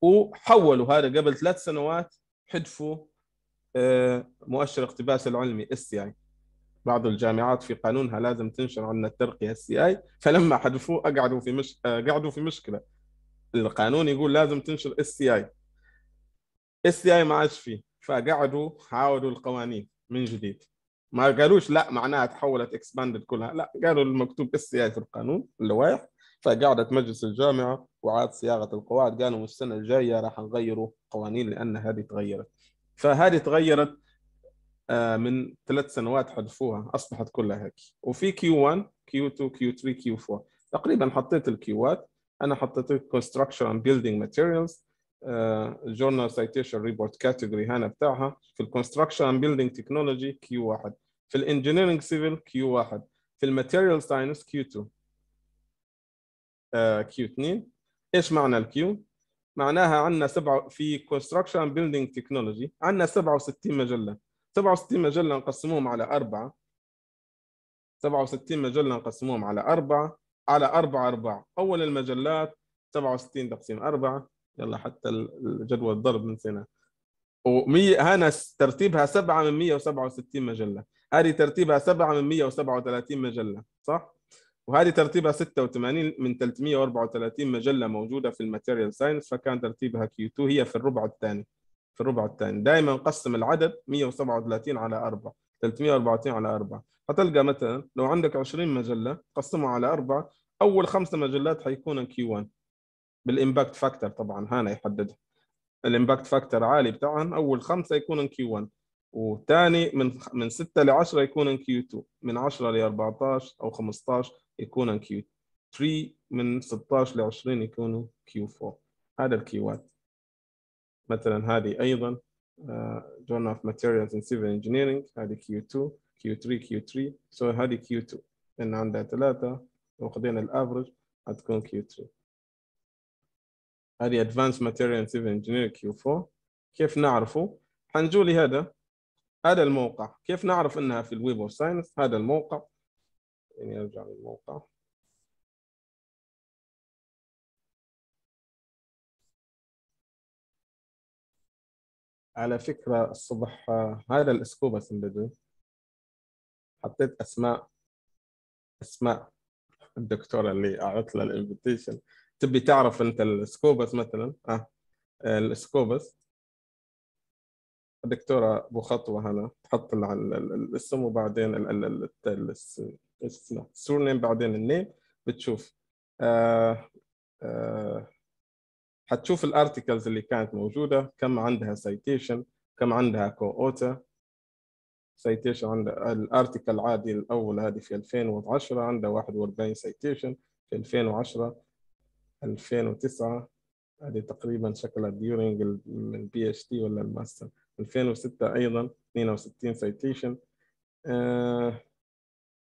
وحولوا هذا قبل ثلاث سنوات حذفوا آه، مؤشر اقتباس العلمي اس تي اي بعض الجامعات في قانونها لازم تنشر عندنا الترقيه اس تي اي فلما حذفوه قعدوا في مش آه، قعدوا في مشكله القانون يقول لازم تنشر اس تي اي اس تي اي ما عادش فيه فقعدوا عاودوا القوانين من جديد ما قالوش لا معناها تحولت اكسباندد كلها لا قالوا المكتوب اس تي اي في القانون اللوائح فقعدت مجلس الجامعة وعاد صياغة القواعد قالوا السنة الجاية راح نغيروا قوانين لأن هذه تغيرت فهذه تغيرت آه، من ثلاث سنوات حذفوها أصبحت كلها هيك وفي كيو 1 كيو 2 كيو 3 كيو 4 تقريبا حطيت الكيوات أنا حطيت construction and building materials جورنال آه، Citation ريبورت كاتيجوري هنا بتاعها في الكونستراكشن اند بيلدينج تكنولوجي كيو 1 في Engineering Civil كيو 1 في الماتيريال ساينس كيو 2 كيو آه، 2 ايش معنى الكيو؟ معناها عندنا سبعة في construction building technology عندنا 67 مجله 67 مجله نقسموهم على اربعه 67 مجله نقسموهم على اربعه على اربعه ارباع اول المجلات 67 تقسيم اربعه يلا حتى الجدول الضرب نسينا و100 هنا ترتيبها 7 من 167 مجله هذه ترتيبها 7 من 137 مجله صح وهذه ترتيبها 86 من 334 مجله موجوده في الماتيريال ساينس فكان ترتيبها كيو 2 هي في الربع الثاني في الربع الثاني دائما نقسم العدد 137 على 4 334 على 4 هتلقى مثلا لو عندك 20 مجله قسمها على 4 اول خمسه مجلات حيكون كيو 1 بالامباكت فاكتور طبعا هنا يحددها الامباكت فاكتور عالي بتاعهم اول خمسه يكون كيو 1 وثاني من من 6 ل 10 يكون كيو 2 من 10 ل 14 او 15 يكون كيو 3 من 16 ل 20 يكونوا كيو 4 هذا الكيوات مثلا هذه ايضا آه، Journal of Materials in Civil Engineering هذه كيو 2 كيو 3 كيو 3 سو هذه كيو 2 لان عندها ثلاثه واخذين الافرج هتكون كيو 3 هذه Advanced Material and Civil Engineering كيو 4 كيف نعرفه؟ حنجولي هذا هذا الموقع كيف نعرف انها في الويب اوف ساينس هذا الموقع خليني ارجع للموقع على فكرة الصبح هذا الاسكوبا سمبدو حطيت اسماء اسماء الدكتورة اللي اعطت لها الانفيتيشن تبي تعرف انت السكوبس مثلا اه السكوبس الدكتورة بخطوة خطوة هنا تحط الاسم وبعدين استنى السور نيم بعدين النيم بتشوف آه آه حتشوف الارتكلز اللي كانت موجوده كم عندها سيتيشن كم عندها كو اوتا سيتيشن عند الارتكل العادي الاول هذه في 2010 عندها 41 سيتيشن في 2010 2009 هذه تقريبا شكلها ديورينج البي اتش دي ولا الماستر 2006 ايضا 62 سيتيشن آه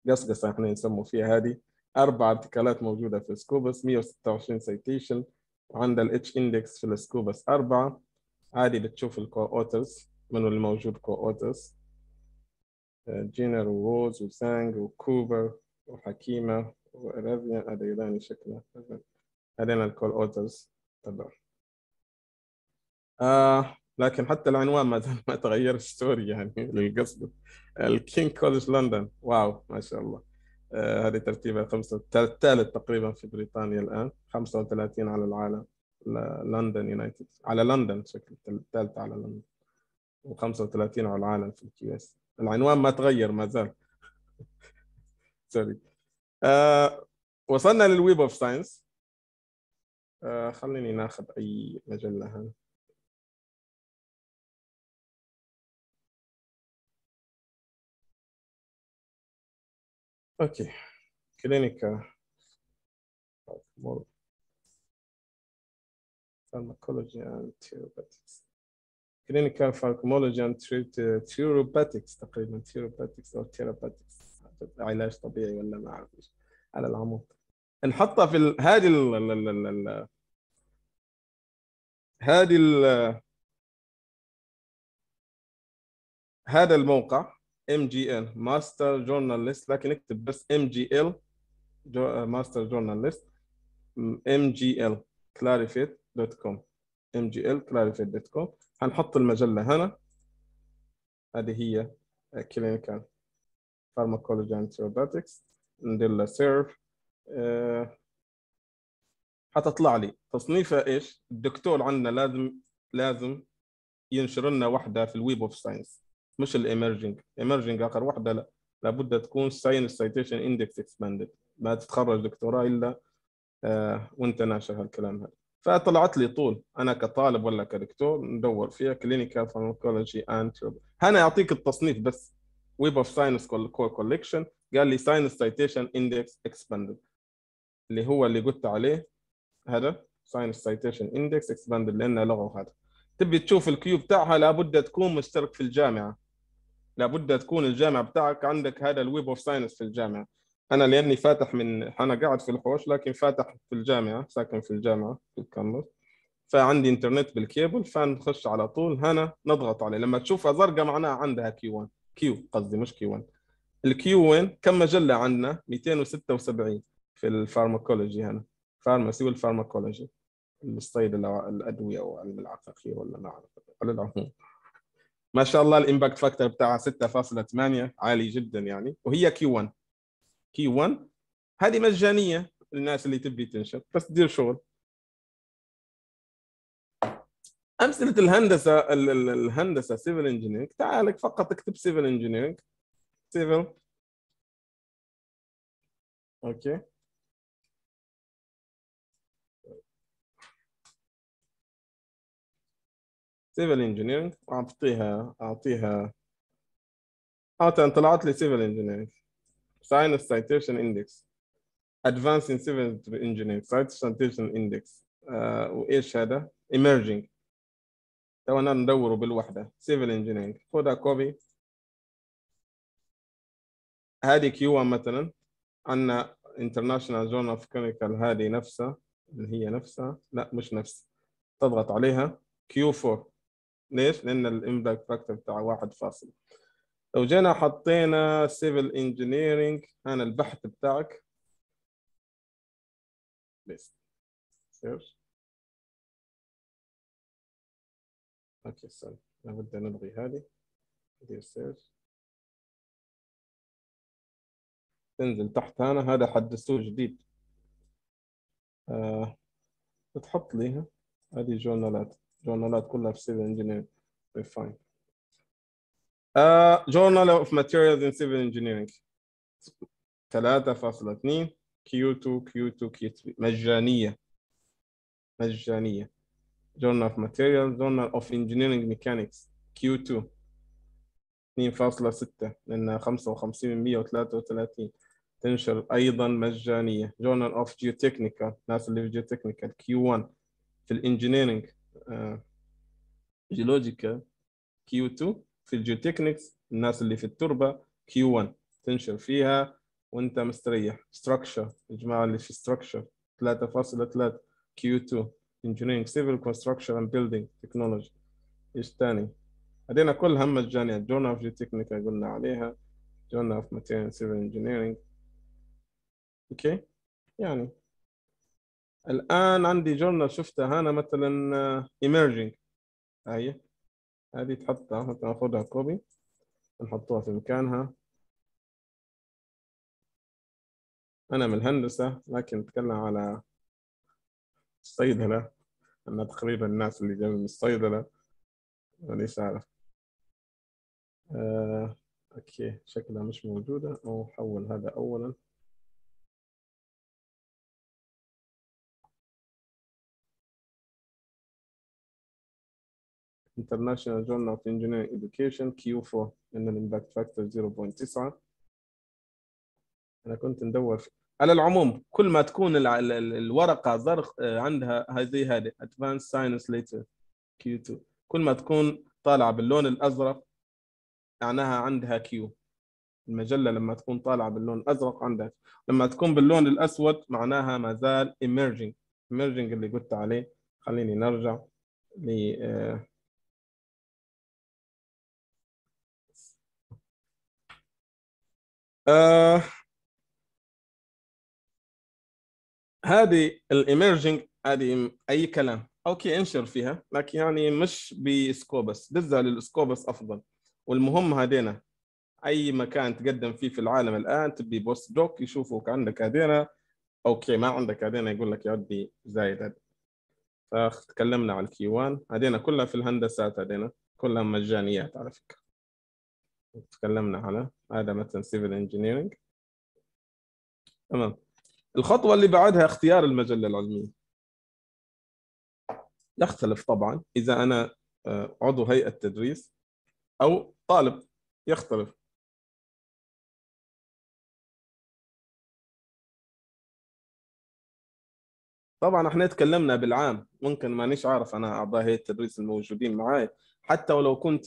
قصقصه احنا نسموا فيها هذه اربع ارتكالات موجوده في سكوبس 126 سيتيشن وعند الاتش اندكس في السكوبس اربعه عادي بتشوف الكو اوترز منو الموجود كو اوترز جينر ووز وسانج وكوبر وحكيمه وارافيان هذا شكلها شكله هذين الكول اوترز تبعهم آه لكن حتى العنوان ما ما تغيرش سوري يعني للقصد الكينج كولج لندن واو ما شاء الله آه، هذه ترتيبها خمسة الثالث تقريبا في بريطانيا الآن 35 على العالم لندن يونايتد على لندن شكل الثالث على لندن و35 على العالم في الكيو اس العنوان ما تغير ما زال سوري آه وصلنا للويب اوف ساينس خليني ناخذ اي مجله هنا اوكي كلينيكا فارماكولوجي اند ثيروباتكس كلينيكا فارماكولوجي اند ثيروباتكس تقريبا ثيروباتكس او ثيروباتكس علاج طبيعي ولا ما اعرف ايش على العموم نحطها في هذه ال هذه ال هذا الموقع ام جي ال ماستر جورناليست لكن اكتب بس ام جي ال ماستر جورناليست ام جي ال كلاريفيت دوت كوم ام جي ال كلاريفيت دوت كوم هنحط المجله هنا هذه هي كلينيكال فارماكولوجي اند ثيرابيوتكس ندير لها سيرف أه. حتطلع لي تصنيفها ايش؟ الدكتور عندنا لازم لازم ينشر لنا واحده في الويب اوف ساينس مش الايمرجنج ايمرجنج اخر واحده لا لابد تكون ساينس سايتيشن اندكس اكسباندد ما تتخرج دكتوراه الا آه، وانت ناشر هالكلام هذا فطلعت لي طول انا كطالب ولا كدكتور ندور فيها كلينيكال فارماكولوجي اند هنا يعطيك التصنيف بس ويب اوف ساينس كولكشن قال لي ساينس سايتيشن اندكس اكسباندد اللي هو اللي قلت عليه هذا ساينس سايتيشن اندكس اكسباندد لانه لغه هذا تبي تشوف الكيو بتاعها لابد تكون مشترك في الجامعه لابد تكون الجامعه بتاعك عندك هذا الويب اوف ساينس في الجامعه انا لاني فاتح من انا قاعد في الحوش لكن فاتح في الجامعه ساكن في الجامعه في الكامبس فعندي انترنت بالكيبل فنخش على طول هنا نضغط عليه لما تشوفها زرقاء معناها عندها كيو 1 كيو قصدي مش كيو 1 الكيو 1 كم مجله عندنا 276 في الفارماكولوجي هنا فارماسي والفارماكولوجي الصيد الادويه العقاقير ولا ما اعرف على العموم ما شاء الله الامباكت فاكتور بتاعها 6.8 عالي جدا يعني وهي كي 1 كي 1 هذه مجانيه للناس اللي تبي تنشر بس تدير شغل امثله الهندسه الهندسه سيفل انجينيرنج تعال فقط اكتب سيفل انجينيرنج سيفل اوكي سيفل انجينيرنج واعطيها اعطيها حتى طلعت لي سيفل انجينيرنج ساينس سايتيشن اندكس ادفانس ان سيفل انجينيرنج سايتيشن اندكس وايش هذا؟ ايمرجينج تو انا ندوره بالوحده سيفل انجينيرنج خذها كوبي هذه كيو 1 مثلا عندنا انترناشونال جورنال اوف كيميكال هذه نفسها اللي هي نفسها لا مش نفسها تضغط عليها كيو 4 ليش؟ لأن الإمباكت فاكتور بتاع واحد فاصل لو جينا حطينا سيفل انجينيرنج أنا البحث بتاعك ليست سيرش اوكي استنى لابد نلغي هذه ندير سيرش تنزل تحت هنا هذا حدثوه جديد آه. بتحط لي هذه جورنالات journal كلها في civil engineering we find. Uh, journal of materials in civil engineering 3.2 Q2 Q2 Q3 مجانية مجانية Journal of Materials Journal of Engineering Mechanics Q2 2.6 لأنها 55 من 133 تنشر أيضا مجانية Journal of Geotechnical ناس اللي في Geotechnical Q1 في الانجينيرنج آه، جيولوجيكا كيو 2 في الجيوتكنكس الناس اللي في التربه كيو 1 تنشر فيها وانت مستريح ستراكشر الجماعه اللي في ستراكشر 3.3 كيو 2 انجينيرنج سيفل كونستراكشر اند بيلدينج تكنولوجي ايش ثاني هذينا كلها مجانيه جورنال اوف جيوتكنيكا قلنا عليها جورنال اوف ماتيريال سيفل انجينيرنج اوكي يعني الان عندي جورنال شفتها هنا مثلا ايمرجينج آه، هاي هذه تحطها مثلا ناخذها كوبي نحطوها في مكانها انا من الهندسه لكن نتكلم على الصيدله انا تقريبا الناس اللي جايين من الصيدله مانيش عارف آه، اوكي شكلها مش موجوده او حول هذا اولا International Journal of Engineering Education Q4 ان الامباكت فاكتور 0.9 انا كنت ندور على العموم كل ما تكون ال ال ال الورقه ظرف آه، عندها هذه هذه Advanced ساينس ليتر q 2 كل ما تكون طالعه باللون الازرق معناها عندها Q المجله لما تكون طالعه باللون الازرق عندها لما تكون باللون الاسود معناها ما زال emerging emerging اللي قلت عليه خليني نرجع ل آه، آه هذه الايمرجنج هذه اي كلام اوكي انشر فيها لكن يعني مش بسكوبس دزها للسكوبس افضل والمهم هذينا اي مكان تقدم فيه في العالم الان تبي بوست دوك يشوفوك عندك هذينا اوكي ما عندك هذينا يقول لك يا ودي زايد اخ تكلمنا على الكي 1 هذينا كلها في الهندسات هذينا كلها مجانيات على فكره تكلمنا على هذا مثلا سيفل انجينيرنج تمام الخطوه اللي بعدها اختيار المجله العلميه يختلف طبعا اذا انا آه، عضو هيئه تدريس او طالب يختلف طبعا احنا تكلمنا بالعام ممكن مانيش عارف انا اعضاء هيئه التدريس الموجودين معاي حتى ولو كنت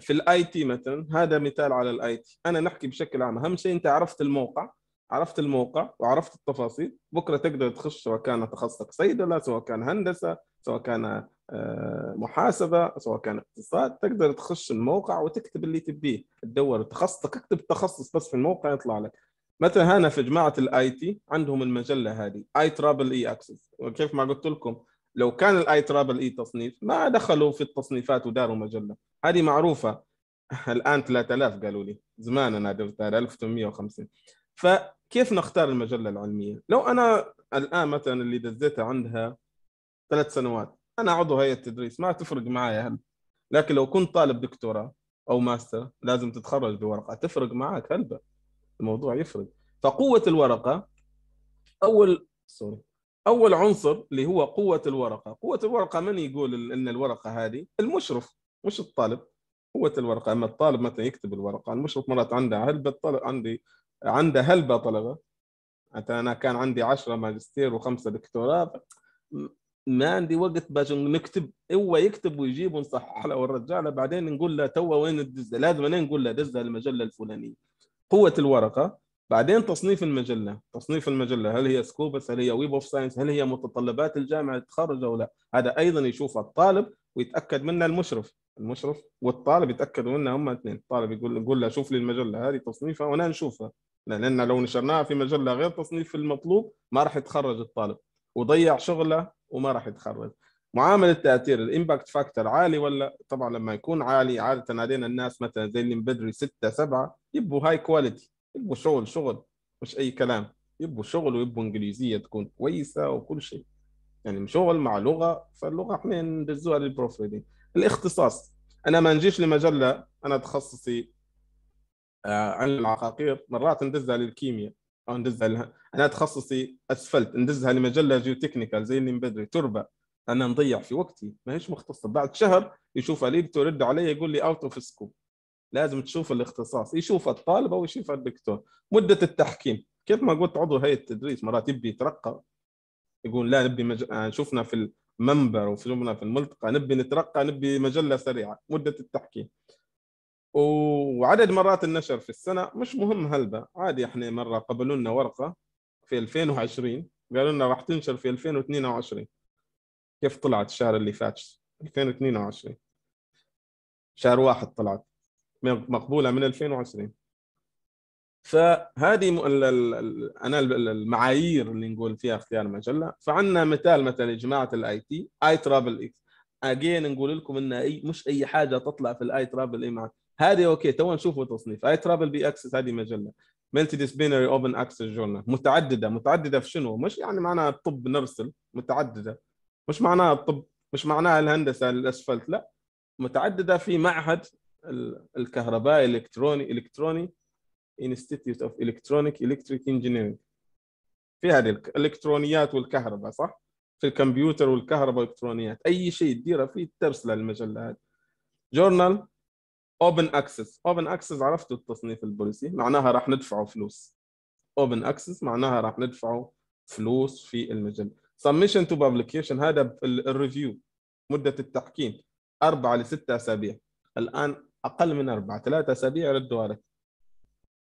في الاي تي مثلا هذا مثال على الاي تي انا نحكي بشكل عام اهم شيء انت عرفت الموقع عرفت الموقع وعرفت التفاصيل بكره تقدر تخش سواء كان تخصصك صيدله سواء كان هندسه سواء كان آه، محاسبه سواء كان اقتصاد تقدر تخش الموقع وتكتب اللي تبيه تدور تخصصك اكتب التخصص بس في الموقع يطلع لك مثلا هنا في جماعه الاي تي عندهم المجله هذه اي ترابل اي اكسس وكيف ما قلت لكم لو كان الاي ترابل اي تصنيف ما دخلوا في التصنيفات وداروا مجله هذه معروفه الان 3000 قالوا لي زمان انا درت 1850 فكيف نختار المجله العلميه؟ لو انا الان مثلا اللي دزيتها عندها ثلاث سنوات انا عضو هيئه تدريس ما تفرق معايا هل لكن لو كنت طالب دكتوراه او ماستر لازم تتخرج بورقه تفرق معك هلبة الموضوع يفرق فقوه الورقه اول سوري اول عنصر اللي هو قوه الورقه قوه الورقه من يقول ان الورقه هذه المشرف مش الطالب قوه الورقه اما الطالب مثلا يكتب الورقه المشرف مرات عنده هلبه طلب عندي عنده هلبه طلبه حتى انا كان عندي 10 ماجستير وخمسه دكتوراه ما عندي وقت باش نكتب هو يكتب ويجيب ونصحح له ونرجع له بعدين نقول له تو وين الدزه لازم انا نقول له دزها المجله الفلانيه قوه الورقه بعدين تصنيف المجله تصنيف المجله هل هي سكوبس هل هي ويب اوف ساينس هل هي متطلبات الجامعه للتخرج او لا هذا ايضا يشوفه الطالب ويتاكد منه المشرف المشرف والطالب يتاكدوا منها هم اثنين الطالب يقول يقول له شوف لي المجله هذه تصنيفها وانا نشوفها لان لو نشرناها في مجله غير تصنيف المطلوب ما راح يتخرج الطالب وضيع شغله وما راح يتخرج معامل التاثير الامباكت فاكتور عالي ولا طبعا لما يكون عالي عاده علينا الناس مثلا زي اللي بدري 6 7 يبوا هاي كواليتي يبوا شغل شغل مش اي كلام يبوا شغل ويبوا انجليزيه تكون كويسه وكل شيء يعني شغل مع لغه فاللغه احنا ندزوها للبروفيلين الاختصاص انا ما نجيش لمجله انا تخصصي آه، عن علم العقاقير مرات ندزها للكيمياء او ندزها لها. انا تخصصي اسفلت ندزها لمجله جيوتكنيكال زي اللي من بدري تربه انا نضيع في وقتي ماهيش مختصه بعد شهر يشوف لي يرد علي يقول لي اوت اوف سكوب لازم تشوف الاختصاص يشوف الطالب او يشوف الدكتور مده التحكيم كيف ما قلت عضو هيئه التدريس مرات يبي يترقى يقول لا نبي مج... آه، شفنا في المنبر وشفنا في الملتقى نبي نترقى نبي مجله سريعه مده التحكيم وعدد مرات النشر في السنه مش مهم هلبة عادي احنا مره قبلوا لنا ورقه في 2020 قالوا لنا راح تنشر في 2022 كيف طلعت الشهر اللي فات 2022 شهر واحد طلعت مقبوله من 2020 فهذه انا المعايير اللي نقول فيها اختيار مجله فعندنا مثال مثلا جماعه الاي تي اي ترابل اكس اجين نقول لكم ان أي مش اي حاجه تطلع في الاي ترابل اي معك هذه اوكي تو نشوفوا تصنيف اي ترابل بي اكسس هذه مجله ملتي ديسبينري اوبن اكسس جورنال متعدده متعدده في شنو مش يعني معناها الطب نرسل متعدده مش معناها الطب مش معناها الهندسه الاسفلت لا متعدده في معهد الكهرباء الالكتروني الكتروني انستيتيوت اوف الكترونيك الكتريك انجينيرنج في هذه الالكترونيات والكهرباء صح في الكمبيوتر والكهرباء والالكترونيات اي شيء تديره في ترسله للمجله هذه جورنال اوبن اكسس اوبن اكسس عرفتوا التصنيف البوليسي معناها راح ندفعوا فلوس اوبن اكسس معناها راح ندفعوا فلوس في المجله سبمشن تو بابليكيشن هذا الريفيو مده التحكيم اربعه لسته اسابيع الان اقل من اربعه ثلاثة اسابيع ردوا لك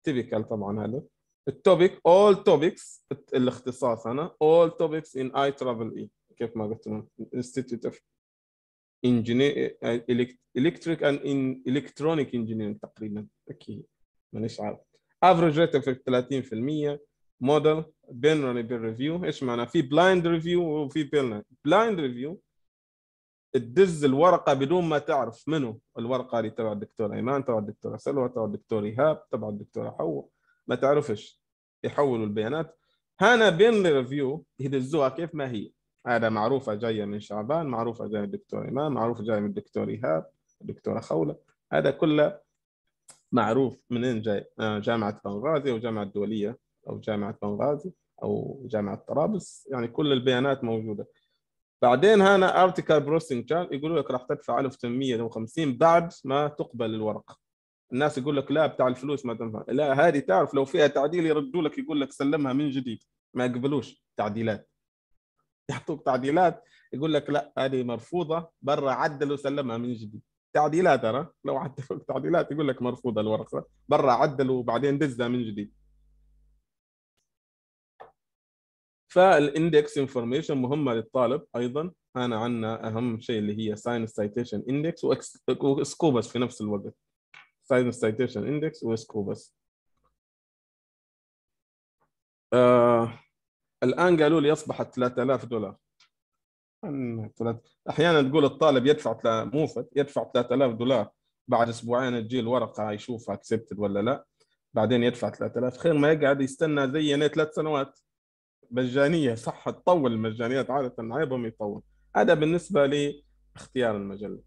تيبيكال طبعا هذا التوبيك اول توبكس الاختصاص انا اول توبكس ان اي ترافل اي كيف ما قلت لهم انستيتيوت اوف الكتريك اند الكترونيك انجينيرنج تقريبا اكيد مانيش عارف افريج ريت اوف 30% موديل بين بين ريفيو ايش معناه في بلايند ريفيو وفي بين بلايند ريفيو تدز الورقه بدون ما تعرف منه الورقه اللي تبع الدكتور ايمان تبع الدكتوره سلوى تبع الدكتور ايهاب تبع الدكتوره حو ما تعرفش يحولوا البيانات هنا بين الريفيو يدزوها كيف ما هي هذا معروفه جايه من شعبان معروفه جايه من الدكتور ايمان معروفه جايه من الدكتور ايهاب الدكتوره خوله هذا كله معروف منين جاي آه، جامعه بنغازي او جامعه الدوليه او جامعه بنغازي او جامعه طرابلس يعني كل البيانات موجوده بعدين هنا ارتكال بروسنج كان يقولوا لك راح تدفع 1850 بعد ما تقبل الورقه الناس يقول لك لا بتاع الفلوس ما تنفع لا هذه تعرف لو فيها تعديل يردوا لك يقول لك سلمها من جديد ما يقبلوش تعديلات يعطوك تعديلات يقول لك لا هذه مرفوضه برا عدل وسلمها من جديد تعديلات ترى لو عدلوا تعديلات يقول لك مرفوضه الورقه برا عدل وبعدين دزها من جديد فالاندكس انفورميشن مهمه للطالب ايضا انا عنا اهم شيء اللي هي ساينس سايتيشن اندكس وسكوبس في نفس الوقت ساينس سايتيشن اندكس وسكوبس الان قالوا لي اصبحت 3000 دولار احيانا تقول الطالب يدفع موفد يدفع 3000 دولار بعد اسبوعين تجي الورقه يشوفها اكسبتد ولا لا بعدين يدفع 3000 خير ما يقعد يستنى زي ثلاث سنوات مجانيه صح تطول المجانيات عاده عيبهم يطول هذا بالنسبه لاختيار المجله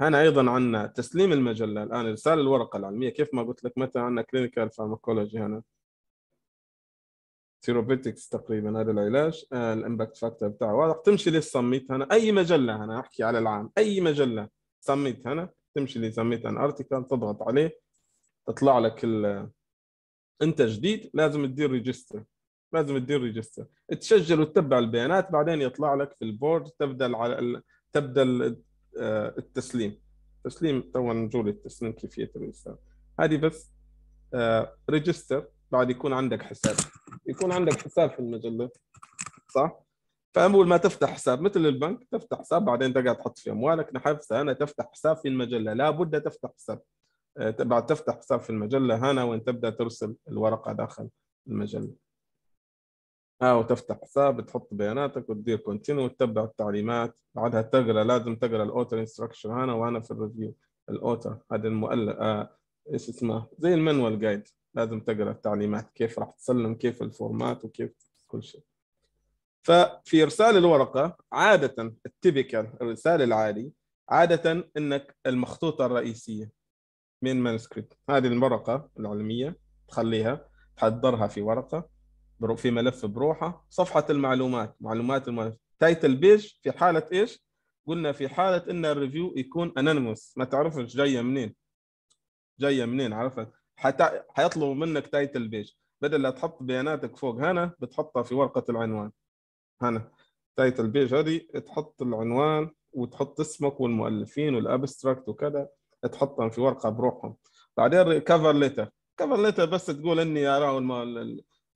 هنا ايضا عندنا تسليم المجله الان ارسال الورقه العلميه كيف ما قلت لك مثلا عندنا كلينيكال فارماكولوجي هنا ثيروبيتكس تقريبا هذا العلاج آه، الامباكت فاكتور بتاعه واضح تمشي لي السميت هنا اي مجله هنا احكي على العام اي مجله سميت هنا تمشي لي سميت ان ارتكل تضغط عليه تطلع لك ال... انت جديد لازم تدير ريجستر لازم تدير ريجستر تسجل وتتبع البيانات بعدين يطلع لك في البورد تبدا على تبدا آه، التسليم تسليم تو نجول التسليم كيفيه الريجستر هذه بس ريجستر آه، بعد يكون عندك حساب يكون عندك حساب في المجله صح فاول ما تفتح حساب مثل البنك تفتح حساب بعدين تقعد تحط فيه اموالك نحفظها انا تفتح حساب في المجله لابد تفتح حساب آه، بعد تفتح حساب في المجله هنا وين تبدا ترسل الورقه داخل المجله او تفتح حساب بتحط بياناتك وتدير كونتينيو وتتبع التعليمات بعدها تقرا لازم تقرا الاوتر انستراكشن هنا وانا في الريفيو الاوتر هذا المؤلف آه ايش اسمه زي المانوال جايد لازم تقرا التعليمات كيف راح تسلم كيف الفورمات وكيف كل شيء ففي ارسال الورقه عاده التيبيكال الرسالة العادي عاده انك المخطوطه الرئيسيه من مانسكريبت هذه الورقه العلميه تخليها تحضرها في ورقه في ملف بروحه صفحه المعلومات معلومات الملف تايتل بيج في حاله ايش قلنا في حاله ان الريفيو يكون انونيموس ما تعرفش جايه منين جايه منين عرفت حتى حيطلبوا منك تايتل بيج بدل لا تحط بياناتك فوق هنا بتحطها في ورقه العنوان هنا تايتل بيج هذه تحط العنوان وتحط اسمك والمؤلفين والابستراكت وكذا تحطهم في ورقه بروحهم بعدين كفر ليتر كفر ليتر بس تقول اني اراه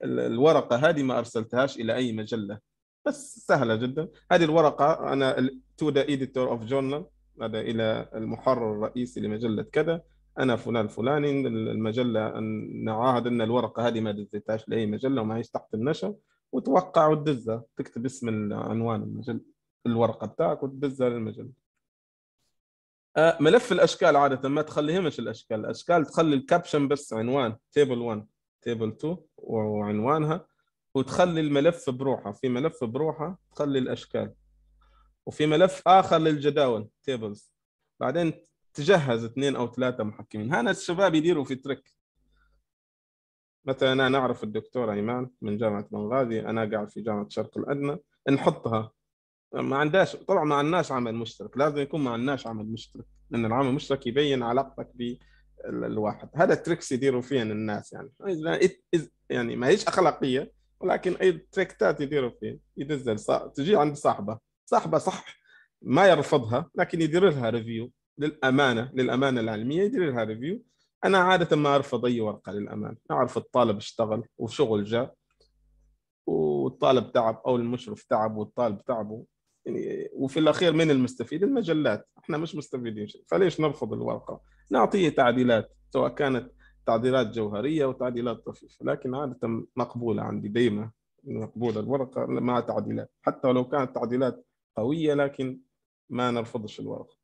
الورقه هذه ما ارسلتهاش الى اي مجله بس سهله جدا هذه الورقه انا تو ذا اديتور اوف جورنال هذا الى المحرر الرئيسي لمجله كذا انا فلان الفلاني المجله نعاهد ان الورقه هذه ما دزيتهاش لاي مجله وما هيش تحت النشر وتوقع وتدزها تكتب اسم عنوان المجله الورقه بتاعك وتدزها للمجله آه، ملف الاشكال عاده ما تخليهمش الاشكال الاشكال تخلي الكابشن بس عنوان تيبل 1 تيبل 2 وعنوانها وتخلي الملف بروحه في ملف بروحه تخلي الاشكال وفي ملف اخر للجداول تيبلز بعدين تجهز اثنين او ثلاثه محكمين هنا الشباب يديروا في تريك مثلا انا نعرف الدكتور ايمان من جامعه بنغازي انا قاعد في جامعه الشرق الادنى نحطها ما عندهاش طبعا ما عندناش عمل مشترك لازم يكون ما عندناش عمل مشترك لان العمل المشترك يبين علاقتك الواحد هذا تريكس يديروا فيه الناس يعني يعني ماهيش اخلاقيه ولكن اي تريكتات يديروا فيه ينزل تجي عند صاحبه صاحبه صح ما يرفضها لكن يدير لها ريفيو للامانه للامانه العلميه يدير لها ريفيو انا عاده ما ارفض اي ورقه للامانه اعرف الطالب اشتغل وشغل جاء والطالب تعب او المشرف تعب والطالب تعبه يعني وفي الاخير من المستفيد المجلات احنا مش مستفيدين فليش نرفض الورقه نعطيه تعديلات سواء كانت تعديلات جوهريه وتعديلات طفيفه لكن عاده مقبوله عندي دائما مقبوله الورقه مع تعديلات حتى لو كانت تعديلات قويه لكن ما نرفضش الورقه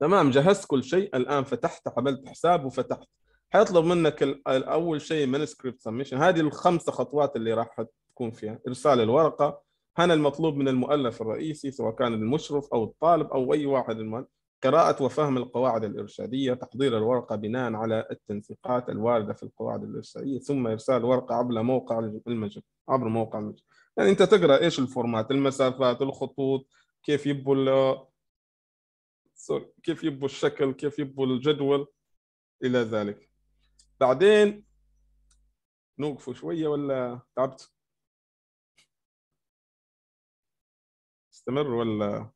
تمام جهزت كل شيء الان فتحت عملت حساب وفتحت حيطلب منك اول شيء من سكريبت سميشن هذه الخمسه خطوات اللي راح تكون فيها ارسال الورقه هنا المطلوب من المؤلف الرئيسي سواء كان المشرف او الطالب او اي واحد المؤلف قراءة وفهم القواعد الإرشادية تحضير الورقة بناء على التنسيقات الواردة في القواعد الإرشادية ثم إرسال الورقة عبر موقع المجر عبر موقع المجر يعني أنت تقرأ إيش الفورمات المسافات الخطوط كيف يبوا ال كيف يبوا الشكل كيف يبوا الجدول إلى ذلك بعدين نوقفوا شوية ولا تعبت استمر ولا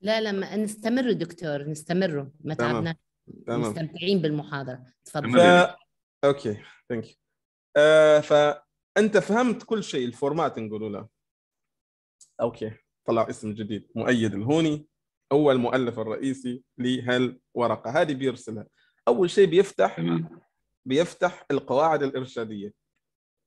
لا ما نستمر دكتور نستمر ما تعبنا مستمتعين بالمحاضره تفضل ف... اوكي ثانك آه فانت فهمت كل شيء الفورمات نقولوا له اوكي طلع اسم جديد مؤيد الهوني هو المؤلف الرئيسي لهالورقه هذه بيرسلها اول شيء بيفتح بيفتح القواعد الارشاديه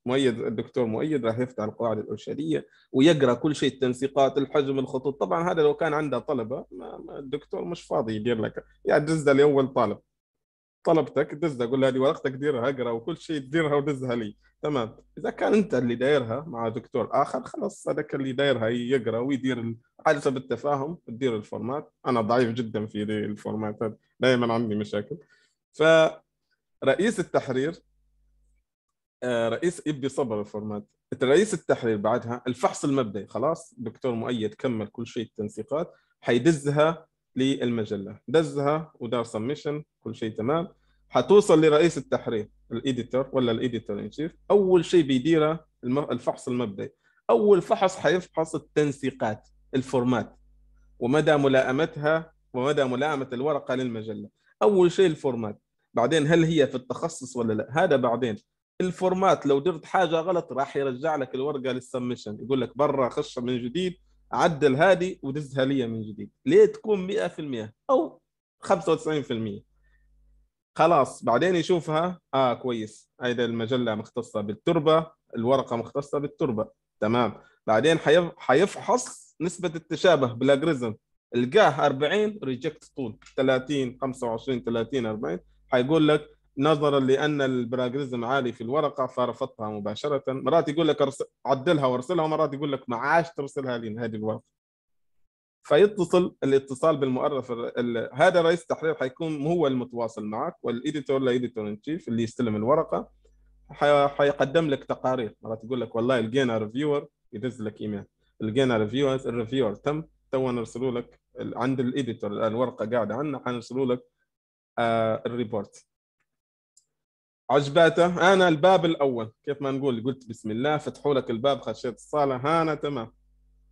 مؤيد الدكتور مؤيد راح يفتح القواعد الارشاديه ويقرا كل شيء التنسيقات الحجم الخطوط طبعا هذا لو كان عنده طلبه ما الدكتور مش فاضي يدير لك يعني دزها لاول طالب طلبتك دزها قول هذه ورقتك ديرها اقرا وكل شيء ديرها ودزها لي تمام اذا كان انت اللي دايرها مع دكتور اخر خلاص هذاك اللي دايرها يقرا ويدير حسب التفاهم تدير الفورمات انا ضعيف جدا في الفورمات دائما عندي مشاكل ف رئيس التحرير آه، رئيس يبدي صبر الفورمات رئيس التحرير بعدها الفحص المبدئي خلاص دكتور مؤيد كمل كل شيء التنسيقات حيدزها للمجله دزها ودار سبمشن كل شيء تمام حتوصل لرئيس التحرير الايديتور ولا الايديتور ان شيف اول شيء بيديره الفحص المبدئي اول فحص حيفحص التنسيقات الفورمات ومدى ملائمتها ومدى ملائمه الورقه للمجله اول شيء الفورمات بعدين هل هي في التخصص ولا لا هذا بعدين الفورمات لو درت حاجه غلط راح يرجع لك الورقه للسبمشن يقول لك برا خش من جديد عدل هذه ودزها لي من جديد ليه تكون 100% او 95% خلاص بعدين يشوفها اه كويس هذا المجله مختصه بالتربه الورقه مختصه بالتربه تمام بعدين حيف... حيفحص نسبه التشابه بالاجريزم لقاه 40 ريجكت طول 30 25 30 40 حيقول لك نظرا لان البراغريزم عالي في الورقه فرفضتها مباشره مرات يقول لك عدلها وارسلها ومرات يقول لك ما عادش ترسلها لي هذه الورقه فيتصل الاتصال بالمؤرخ هذا رئيس التحرير حيكون هو المتواصل معك والايديتور لايديتور ان تشيف اللي يستلم الورقه حيقدم لك تقارير مرات يقول لك والله لقينا ريفيور يدز لك ايميل لقينا ريفيورز الريفيور تم تو نرسلوا لك عند الان الورقه قاعده عندنا حنرسلوا لك آه الريبورت عجباته انا الباب الاول كيف ما نقول قلت بسم الله فتحوا لك الباب خشيت الصاله هانا تمام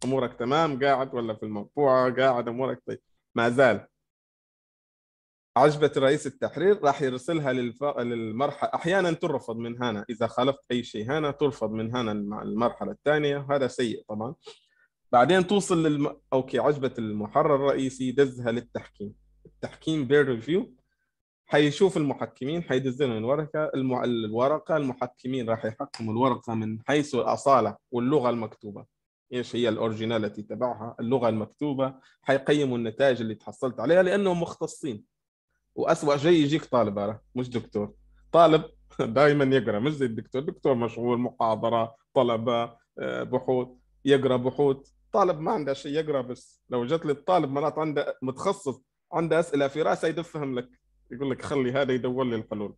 امورك تمام قاعد ولا في المرفوعه قاعد امورك طيب ما زال عجبت رئيس التحرير راح يرسلها للف... للمرحله احيانا ترفض من هنا اذا خالفت اي شيء هنا ترفض من هنا المرحله الثانيه هذا سيء طبعا بعدين توصل للم... اوكي عجبت المحرر الرئيسي دزها للتحكيم التحكيم بير ريفيو حيشوف المحكمين حيدز لهم الورقه الم... الورقه المحكمين راح يحكموا الورقه من حيث الاصاله واللغه المكتوبه ايش هي الاوريجيناليتي تبعها اللغه المكتوبه حيقيموا النتائج اللي تحصلت عليها لانهم مختصين واسوأ شيء يجيك طالب أرى. مش دكتور طالب دائما يقرا مش زي الدكتور دكتور مشغول محاضره طلبه آه، بحوث يقرا بحوث طالب ما عنده شيء يقرا بس لو جت للطالب مرات عنده متخصص عنده اسئله في راسه يدفهم لك يقول لك خلي هذا يدور لي الحلول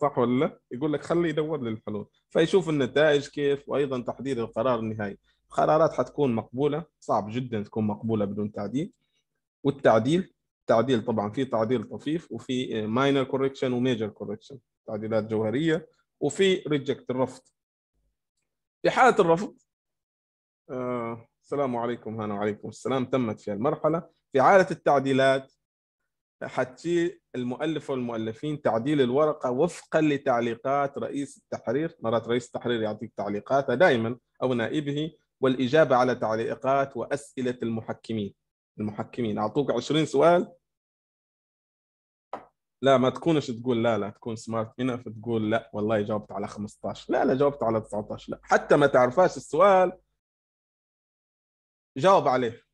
صح ولا لا؟ يقول لك خلي يدور لي الحلول فيشوف النتائج كيف وايضا تحديد القرار النهائي قرارات حتكون مقبوله صعب جدا تكون مقبوله بدون تعديل والتعديل تعديل طبعا في تعديل طفيف وفي ماينر كوركشن وميجر كوركشن تعديلات جوهريه وفي ريجكت الرفض في حاله الرفض آه السلام عليكم هنا وعليكم السلام تمت في المرحله في حاله التعديلات حتجي المؤلف والمؤلفين تعديل الورقه وفقا لتعليقات رئيس التحرير مرات رئيس التحرير يعطيك تعليقاته دائما او نائبه والاجابه على تعليقات واسئله المحكمين المحكمين اعطوك 20 سؤال لا ما تكونش تقول لا لا تكون سمارت هنا فتقول لا والله جاوبت على 15 لا لا جاوبت على 19 لا حتى ما تعرفاش السؤال جاوب عليه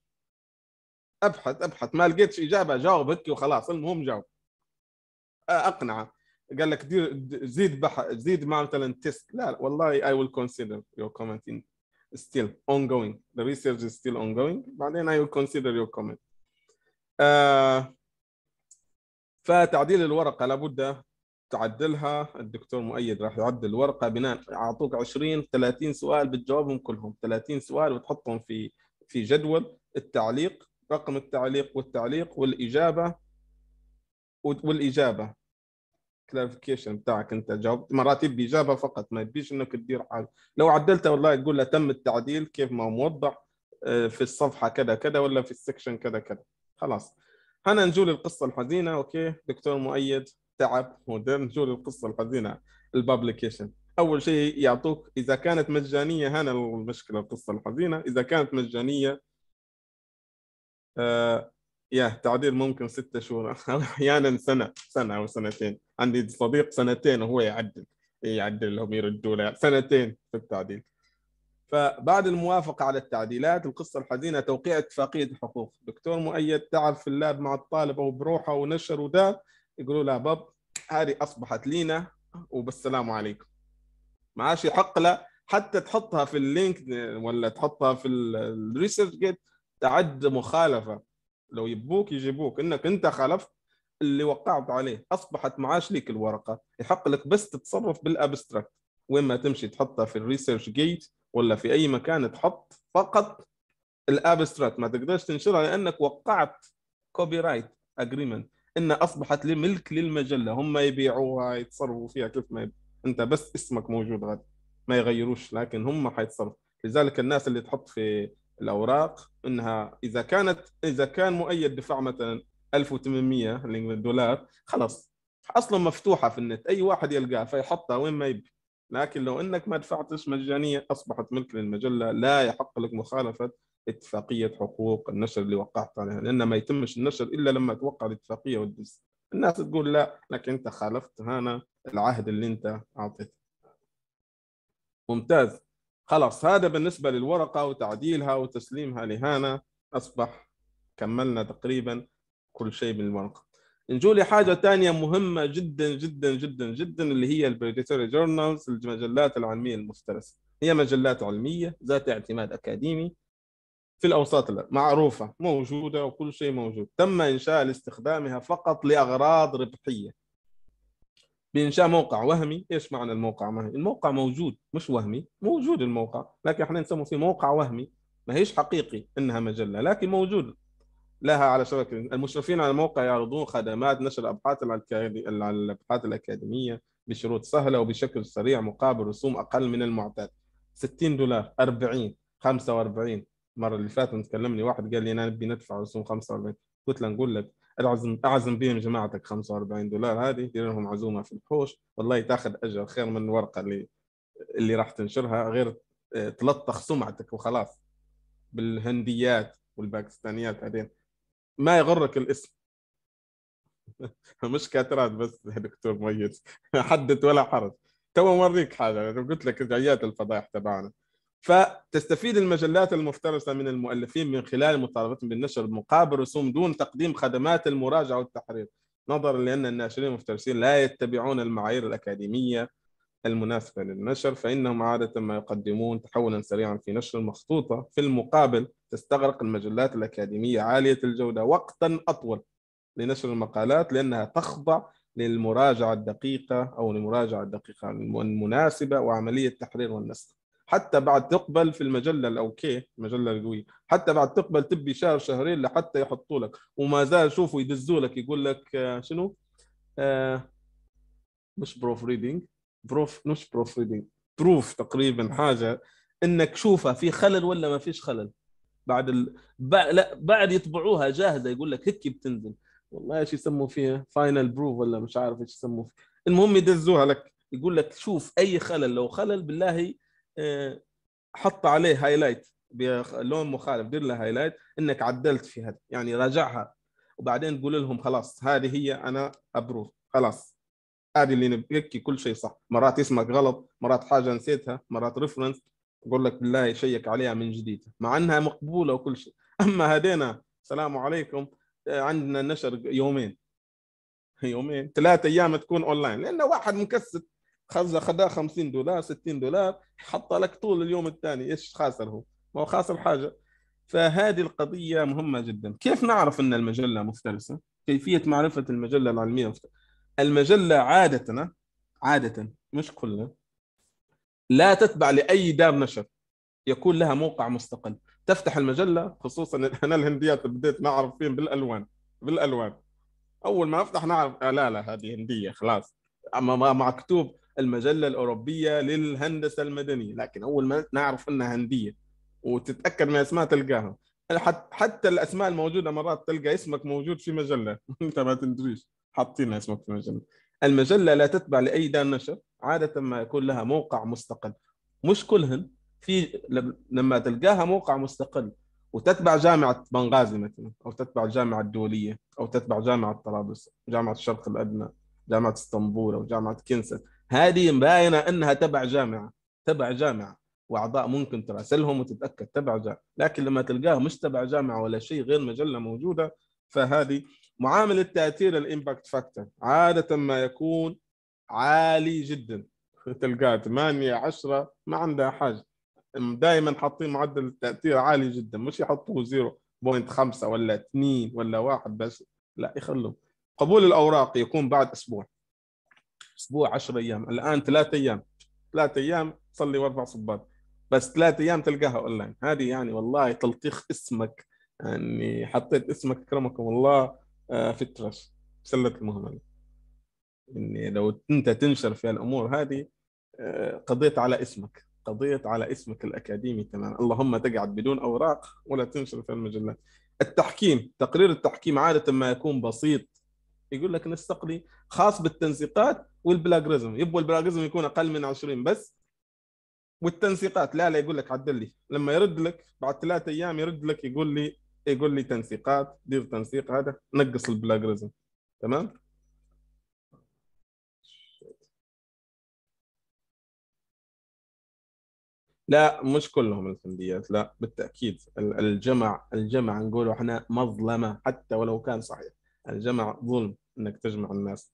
ابحث ابحث ما لقيتش اجابه جاوب هيك وخلاص المهم جاوب اقنعه قال لك دير زيد بحث زيد مثلا تيست لا, لا والله اي ويل كونسيدر يور كومنت اون still ذا the research is still ongoing بعدين I will consider your comment فتعديل الورقه لابد تعدلها الدكتور مؤيد راح يعدل الورقه بناء اعطوك 20 30 سؤال بتجاوبهم كلهم 30 سؤال وتحطهم في في جدول التعليق رقم التعليق والتعليق والاجابه والاجابه كلاريفيكيشن بتاعك انت جاوبت مرات يبي اجابه فقط ما يبيش انك تدير حاجه لو عدلتها والله تقول له تم التعديل كيف ما موضح آه، في الصفحه كذا كذا ولا في السكشن كذا كذا خلاص هنا نجول القصة الحزينه اوكي دكتور مؤيد تعب ودير نجول القصة الحزينه البابليكيشن اول شيء يعطوك اذا كانت مجانيه هنا المشكله القصه الحزينه اذا كانت مجانيه يا تعديل ممكن ستة شهور احيانا سنه سنه او سنتين عندي صديق سنتين وهو يعدل يعدل لهم يردوا له سنتين في التعديل فبعد الموافقة على التعديلات القصة الحزينة توقيع اتفاقية الحقوق دكتور مؤيد تعب في اللاب مع الطالب أو بروحه ونشر وده يقولوا له باب هذه أصبحت لينا وبالسلام عليكم ما حق له حتى تحطها في اللينك ولا تحطها في الريسيرش جيت تعد مخالفه لو يبوك يجيبوك انك انت خالفت اللي وقعت عليه اصبحت معاش ليك الورقه يحق لك بس تتصرف بالابستراكت وين ما تمشي تحطها في الريسيرش جيت ولا في اي مكان تحط فقط الابستراكت ما تقدرش تنشرها لانك وقعت كوبي رايت اجريمنت ان اصبحت لملك للمجله هم يبيعوها يتصرفوا فيها كيف ما يب... انت بس اسمك موجود غد ما يغيروش لكن هم حيتصرفوا لذلك الناس اللي تحط في الاوراق انها اذا كانت اذا كان مؤيد دفع مثلا 1800 دولار خلاص اصلا مفتوحه في النت اي واحد يلقاها فيحطها وين ما يبي لكن لو انك ما دفعتش مجانيه اصبحت ملك للمجله لا يحق لك مخالفه اتفاقيه حقوق النشر اللي وقعت عليها لان ما يتمش النشر الا لما توقع الاتفاقيه والدس الناس تقول لا لكن انت خالفت هنا العهد اللي انت اعطيته ممتاز خلاص هذا بالنسبة للورقة وتعديلها وتسليمها لهانا أصبح كملنا تقريبا كل شيء بالورقة نجو لحاجة ثانية مهمة جدا جدا جدا جدا اللي هي البريديتوري جورنالز المجلات العلمية المفترسة هي مجلات علمية ذات اعتماد أكاديمي في الأوساط معروفة موجودة وكل شيء موجود تم إنشاء لاستخدامها فقط لأغراض ربحية بانشاء موقع وهمي ايش معنى الموقع وهمي الموقع موجود مش وهمي موجود الموقع لكن احنا نسموه فيه موقع وهمي ما هيش حقيقي انها مجله لكن موجود لها على شبكه المشرفين على الموقع يعرضون خدمات نشر الابحاث الابحاث الاكاديميه بشروط سهله وبشكل سريع مقابل رسوم اقل من المعتاد 60 دولار 40 45 المره اللي فاتت تكلمني واحد قال لي انا نبي ندفع رسوم 45 قلت له نقول لك اعزم اعزم بهم جماعتك 45 دولار هذه دير لهم عزومه في الحوش والله تاخذ اجر خير من الورقه اللي اللي راح تنشرها غير آه، تلطخ سمعتك وخلاص بالهنديات والباكستانيات هذين ما يغرك الاسم مش كاترات بس دكتور ميت حدت ولا حرج تو موريك حاجه قلت لك جايات الفضايح تبعنا فتستفيد المجلات المفترسة من المؤلفين من خلال مطالبتهم بالنشر مقابل رسوم دون تقديم خدمات المراجعة والتحرير نظرا لأن الناشرين المفترسين لا يتبعون المعايير الأكاديمية المناسبة للنشر فإنهم عادة ما يقدمون تحولا سريعا في نشر المخطوطة في المقابل تستغرق المجلات الأكاديمية عالية الجودة وقتا أطول لنشر المقالات لأنها تخضع للمراجعة الدقيقة أو المراجعة الدقيقة المناسبة وعملية تحرير والنسخ حتى بعد تقبل في المجله الاوكي المجله القويه حتى بعد تقبل تبي شهر شهرين لحتى يحطوا لك وما زال شوفوا يدزوا لك يقول لك آه، شنو آه مش بروف ريدينج بروف مش بروف ريدينج بروف تقريبا حاجه انك شوفها في خلل ولا ما فيش خلل بعد ال... ب... لا بعد يطبعوها جاهزه يقول لك هيك بتنزل والله ايش يسموا فيها فاينل بروف ولا مش عارف ايش يسموا فيها المهم يدزوها لك يقول لك شوف اي خلل لو خلل بالله إيه، حط عليه هايلايت بلون مخالف دير له هايلايت انك عدلت في هذا يعني راجعها وبعدين قول لهم خلاص هذه هي انا ابروف خلاص هذه اللي نبكي كل شيء صح مرات اسمك غلط مرات حاجه نسيتها مرات ريفرنس يقول لك بالله شيك عليها من جديد مع انها مقبوله وكل شيء اما هدينا السلام عليكم إيه، عندنا نشر يومين يومين ثلاثة ايام تكون اونلاين لانه واحد مكسر خذا 50 دولار 60 دولار حط لك طول اليوم الثاني ايش خاسر هو؟ ما هو خاسر حاجه فهذه القضيه مهمه جدا كيف نعرف ان المجله مفترسه؟ كيفيه معرفه المجله العلميه مفترسة. المجله عاده عاده مش كلها لا تتبع لاي دار نشر يكون لها موقع مستقل تفتح المجله خصوصا انا الهنديات بديت نعرف فيهم بالالوان بالالوان اول ما افتح نعرف لا لا هذه هنديه خلاص اما مكتوب المجله الاوروبيه للهندسه المدنيه لكن اول ما نعرف انها هنديه وتتاكد من اسماء تلقاها حتى الاسماء الموجوده مرات تلقى اسمك موجود في مجله انت ما تدريش حاطين اسمك في مجله المجله لا تتبع لاي دار نشر عاده ما يكون لها موقع مستقل مش كلهن في لما تلقاها موقع مستقل وتتبع جامعه بنغازي مثلا او تتبع الجامعه الدوليه او تتبع جامعه طرابلس جامعه الشرق الادنى جامعه اسطنبول او جامعه كنسل هذه مباينه انها تبع جامعه تبع جامعه واعضاء ممكن تراسلهم وتتاكد تبع جامعه لكن لما تلقاها مش تبع جامعه ولا شيء غير مجله موجوده فهذه معامل التاثير الامباكت فاكتور عاده ما يكون عالي جدا تلقاه 8 10 ما عندها حاجه دائما حاطين معدل التاثير عالي جدا مش يحطوه 0.5 ولا 2 ولا 1 بس لا يخلوه قبول الاوراق يكون بعد اسبوع اسبوع 10 ايام الان ثلاث ايام ثلاث ايام صلي واربع صبات بس ثلاث ايام تلقاها اونلاين هذه يعني والله تلطيخ اسمك يعني حطيت اسمك كرمكم الله آه، في الترش سله المهمله اني لو انت تنشر في الامور هذه آه، قضيت على اسمك قضيت على اسمك الاكاديمي تمام اللهم تقعد بدون اوراق ولا تنشر في المجلات التحكيم تقرير التحكيم عاده ما يكون بسيط يقول لك نستقلي خاص بالتنسيقات والبلاغرزم يبغى البلاغرزم يكون اقل من 20 بس والتنسيقات لا لا يقول لك عدل لي لما يرد لك بعد ثلاثة ايام يرد لك يقول لي يقول لي تنسيقات دير تنسيق هذا نقص البلاغرزم تمام لا مش كلهم الفنديات لا بالتاكيد الجمع الجمع نقوله احنا مظلمه حتى ولو كان صحيح الجمع ظلم انك تجمع الناس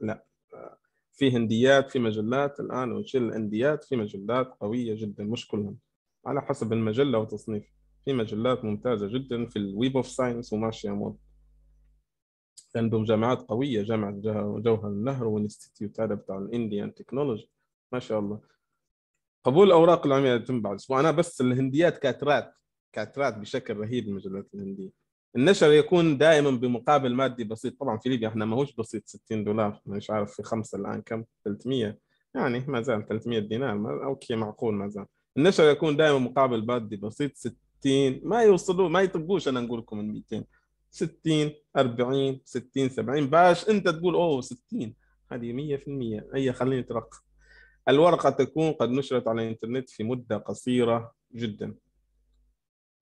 لا في هنديات في مجلات الان وشيل الانديات في مجلات قويه جدا مش كلهم على حسب المجله وتصنيف في مجلات ممتازه جدا في الويب اوف ساينس وماشيه امور عندهم جامعات قويه جامعه جوهر النهر والانستيتيوت هذا بتاع الانديان تكنولوجي ما شاء الله قبول الاوراق العلميه يتم بعد اسبوع انا بس الهنديات كاترات كاترات بشكل رهيب المجلات الهنديه النشر يكون دائما بمقابل مادي بسيط طبعا في ليبيا احنا ما هوش بسيط 60 دولار مش عارف في خمسه الان كم 300 يعني ما زال 300 دينار اوكي معقول ما زال النشر يكون دائما مقابل مادي بسيط 60 ما يوصلوا ما يطبوش انا نقول لكم ال 200 60 40 60 70 باش انت تقول اوه 60 هذه 100% هي خليني اترقى الورقه تكون قد نشرت على الانترنت في مده قصيره جدا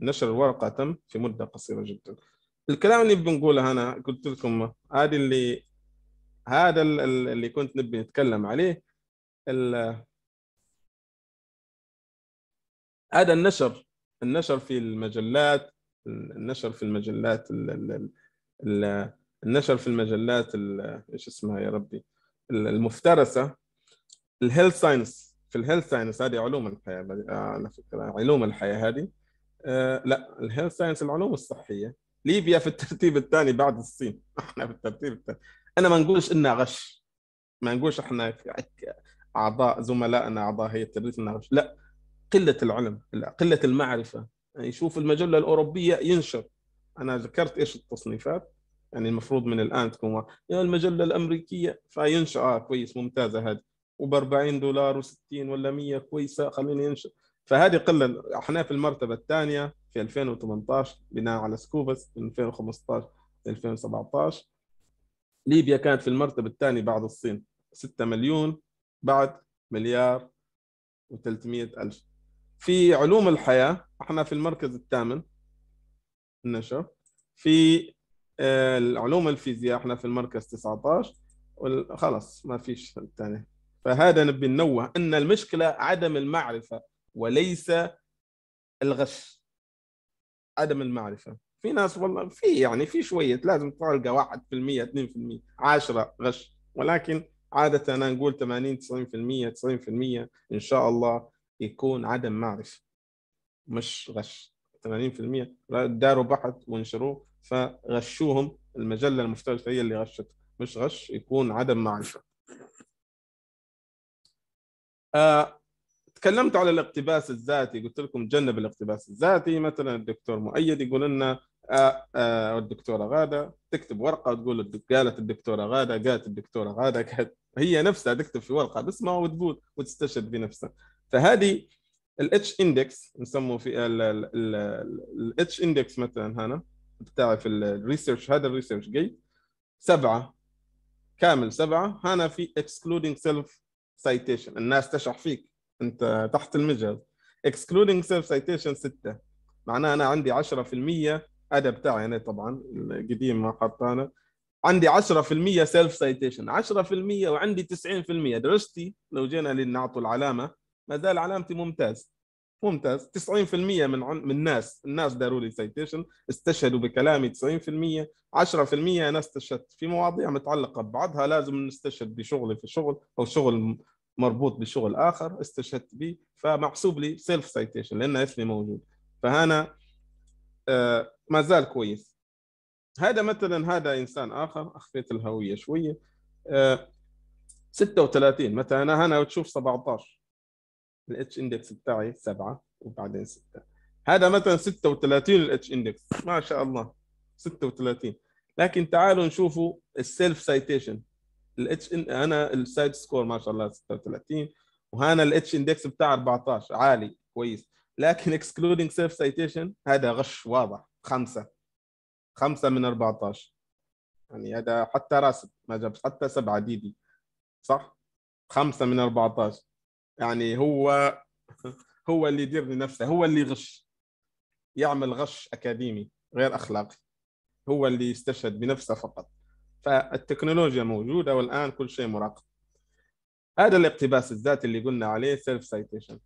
نشر الورقة تم في مدة قصيرة جدا الكلام اللي بنقوله أنا قلت لكم هذا اللي هذا اللي كنت نبي نتكلم عليه هذا النشر النشر في المجلات النشر في المجلات الـ الـ الـ النشر في المجلات ايش اسمها يا ربي المفترسه الهيلث ساينس في الهيلث ساينس هذه علوم الحياه على فكره آه، علوم الحياه هذه آه، لا الهيلث ساينس العلوم الصحيه ليبيا في الترتيب الثاني بعد الصين احنا في الترتيب الثاني انا ما نقولش انها غش ما نقولش احنا اعضاء زملائنا اعضاء هيئه التدريس انها غش لا قله العلم لا قله المعرفه يعني يشوف المجله الاوروبيه ينشر انا ذكرت ايش التصنيفات يعني المفروض من الان تكون يا المجله الامريكيه فينشر اه كويس ممتازه هذه وب 40 دولار و60 ولا 100 كويسه خليني ينشر فهذه قله احنا في المرتبه الثانيه في 2018 بناء على سكوبس من 2015 ل 2017 ليبيا كانت في المرتبه الثانيه بعد الصين 6 مليون بعد مليار و300 الف في علوم الحياه احنا في المركز الثامن النشر في آه، العلوم الفيزياء احنا في المركز 19 خلاص ما فيش الثاني فهذا نبي ننوه ان المشكله عدم المعرفه وليس الغش عدم المعرفه في ناس والله في يعني في شويه لازم تلقى 1% 2% 10 غش ولكن عاده انا نقول 80 90% 90% ان شاء الله يكون عدم معرفه مش غش 80% داروا بحث ونشروه فغشوهم المجله المفترسه هي اللي غشت مش غش يكون عدم معرفه آه، تكلمت على الاقتباس الذاتي قلت لكم جنب الاقتباس الذاتي مثلا الدكتور مؤيد يقول لنا آه، آه، الدكتورة غادة تكتب ورقة وتقول قالت الدكتورة غادة قالت الدكتورة غادة قالت هي نفسها تكتب في ورقة باسمها وتقول وتستشهد بنفسها فهذه الاتش اندكس نسموه في الاتش اندكس مثلا هنا بتاعي في الريسيرش هذا الريسيرش جيت سبعة كامل سبعة هنا في اكسكلودينج سيلف سايتيشن الناس تشرح فيك انت تحت المجهر اكسكلودينج سيلف سايتيشن 6 معناها انا عندي 10% هذا بتاعي انا طبعا القديم ما انا عندي 10% سيلف سايتيشن 10% وعندي 90% درجتي لو جينا لنعطوا العلامه ما زال علامتي ممتاز ممتاز 90% من عن... من الناس الناس داروا لي سايتيشن استشهدوا بكلامي 90% 10% انا استشهدت في مواضيع متعلقه ببعضها لازم نستشهد بشغلي في الشغل او شغل مربوط بشغل اخر استشهدت به فمحسوب لي سيلف سايتيشن لان اسمي موجود فهنا آه، ما زال كويس هذا مثلا هذا انسان اخر اخفيت الهويه شويه 36 آه، مثلا هنا تشوف 17 الاتش اندكس بتاعي 7 وبعدين 6 هذا مثلا 36 الاتش اندكس ما شاء الله 36 لكن تعالوا نشوفوا السيلف سايتيشن الاتش ان انا السايد سكور ما شاء الله 36 وهنا الاتش اندكس بتاع 14 عالي كويس لكن اكسكلودنج سيلف سايتيشن هذا غش واضح خمسه خمسه من 14 يعني هذا حتى راسب ما جاب حتى سبعه دي دي صح؟ خمسه من 14 يعني هو هو اللي يدير لنفسه هو اللي يغش يعمل غش اكاديمي غير اخلاقي هو اللي يستشهد بنفسه فقط فالتكنولوجيا موجوده والان كل شيء مراقب هذا الاقتباس الذاتي اللي قلنا عليه سيلف سايتيشن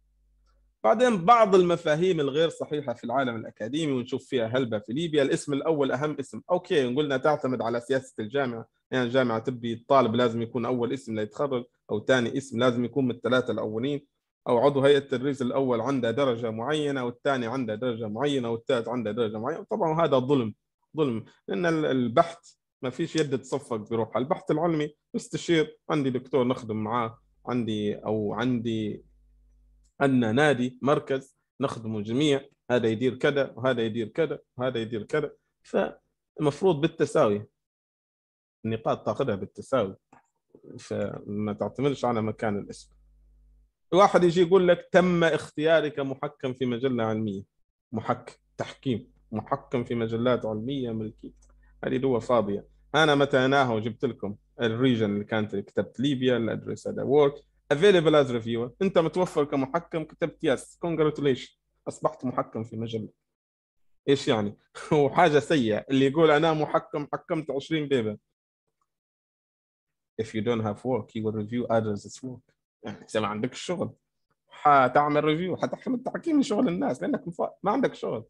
بعدين بعض المفاهيم الغير صحيحه في العالم الاكاديمي ونشوف فيها هلبه في ليبيا الاسم الاول اهم اسم اوكي قلنا تعتمد على سياسه الجامعه يعني الجامعه تبي الطالب لازم يكون اول اسم ليتخرج او ثاني اسم لازم يكون من الثلاثه الاولين او عضو هيئه التدريس الاول عنده درجه معينه والثاني عنده درجه معينه والثالث عنده درجه معينه طبعا هذا ظلم ظلم لان البحث ما فيش يد تصفق بروحها البحث العلمي استشير عندي دكتور نخدم معاه عندي او عندي عندنا نادي مركز نخدمه جميع هذا يدير كذا وهذا يدير كذا وهذا يدير كذا فالمفروض بالتساوي النقاط تاخذها بالتساوي فما تعتمدش على مكان الاسم واحد يجي يقول لك تم اختيارك محكم في مجله علميه محكم تحكيم محكم في مجلات علميه ملكيه هذه دول فاضيه انا متيناها وجبت لكم الريجن اللي كانت اللي كتبت ليبيا الادرس هذا ورك افيلبل از ريفيور انت متوفر كمحكم كتبت يس كونجراتوليشن اصبحت محكم في مجله ايش يعني؟ هو حاجه سيئه اللي يقول انا محكم حكمت 20 بيبه if you don't have work you will review others' work يعني اذا ما عندك شغل حتعمل ريفيو حتحكم التحكيم لشغل الناس لانك ما عندك شغل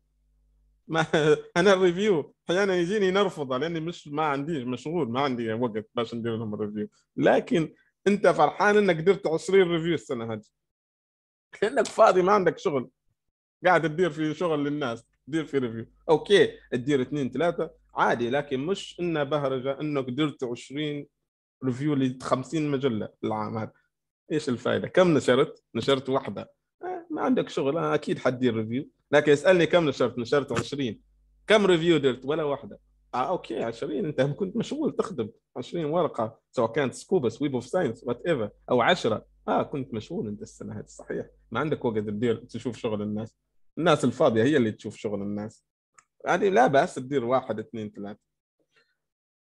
ما انا الريفيو احيانا يجيني نرفضه لاني مش ما عنديش مشغول ما عندي وقت باش ندير لهم الريفيو لكن انت فرحان انك قدرت 20 ريفيو السنه هذه لانك فاضي ما عندك شغل قاعد تدير في شغل للناس تدير في ريفيو اوكي تدير اثنين ثلاثه عادي لكن مش انه بهرجه انك قدرت 20 ريفيو ل 50 مجله العام هذا ايش الفائده كم نشرت نشرت واحده عندك شغل انا اكيد حدير ريفيو لكن اسالني كم نشرت نشرت 20 كم ريفيو درت ولا واحده آه اوكي 20 انت كنت مشغول تخدم 20 ورقه سواء كانت سكوبس ويب اوف ساينس وات ايفر او 10 اه كنت مشغول انت السنه هذه صحيح ما عندك وقت تدير تشوف شغل الناس الناس الفاضيه هي اللي تشوف شغل الناس يعني لا باس تدير واحد اثنين ثلاثه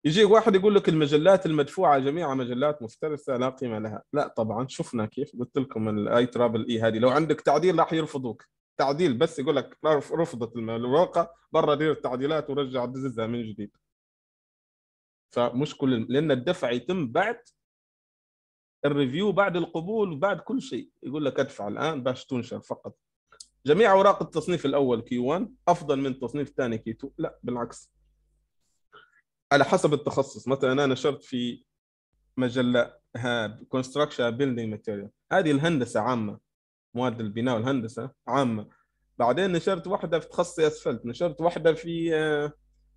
يجيك واحد يقول لك المجلات المدفوعه جميعها مجلات مفترسه لا قيمه لها لا طبعا شفنا كيف قلت لكم الاي ترابل اي هذه لو عندك تعديل راح يرفضوك تعديل بس يقول لك رفضت الورقه برا دير التعديلات ورجع دززها من جديد فمش كل لان الدفع يتم بعد الريفيو بعد القبول وبعد كل شيء يقول لك ادفع الان باش تنشر فقط جميع اوراق التصنيف الاول كي 1 افضل من التصنيف الثاني كي 2 لا بالعكس على حسب التخصص مثلا انا نشرت في مجله كونستراكشن بيلدينج ماتيريال هذه الهندسه عامه مواد البناء والهندسه عامه بعدين نشرت واحده في تخصصي اسفلت نشرت واحده في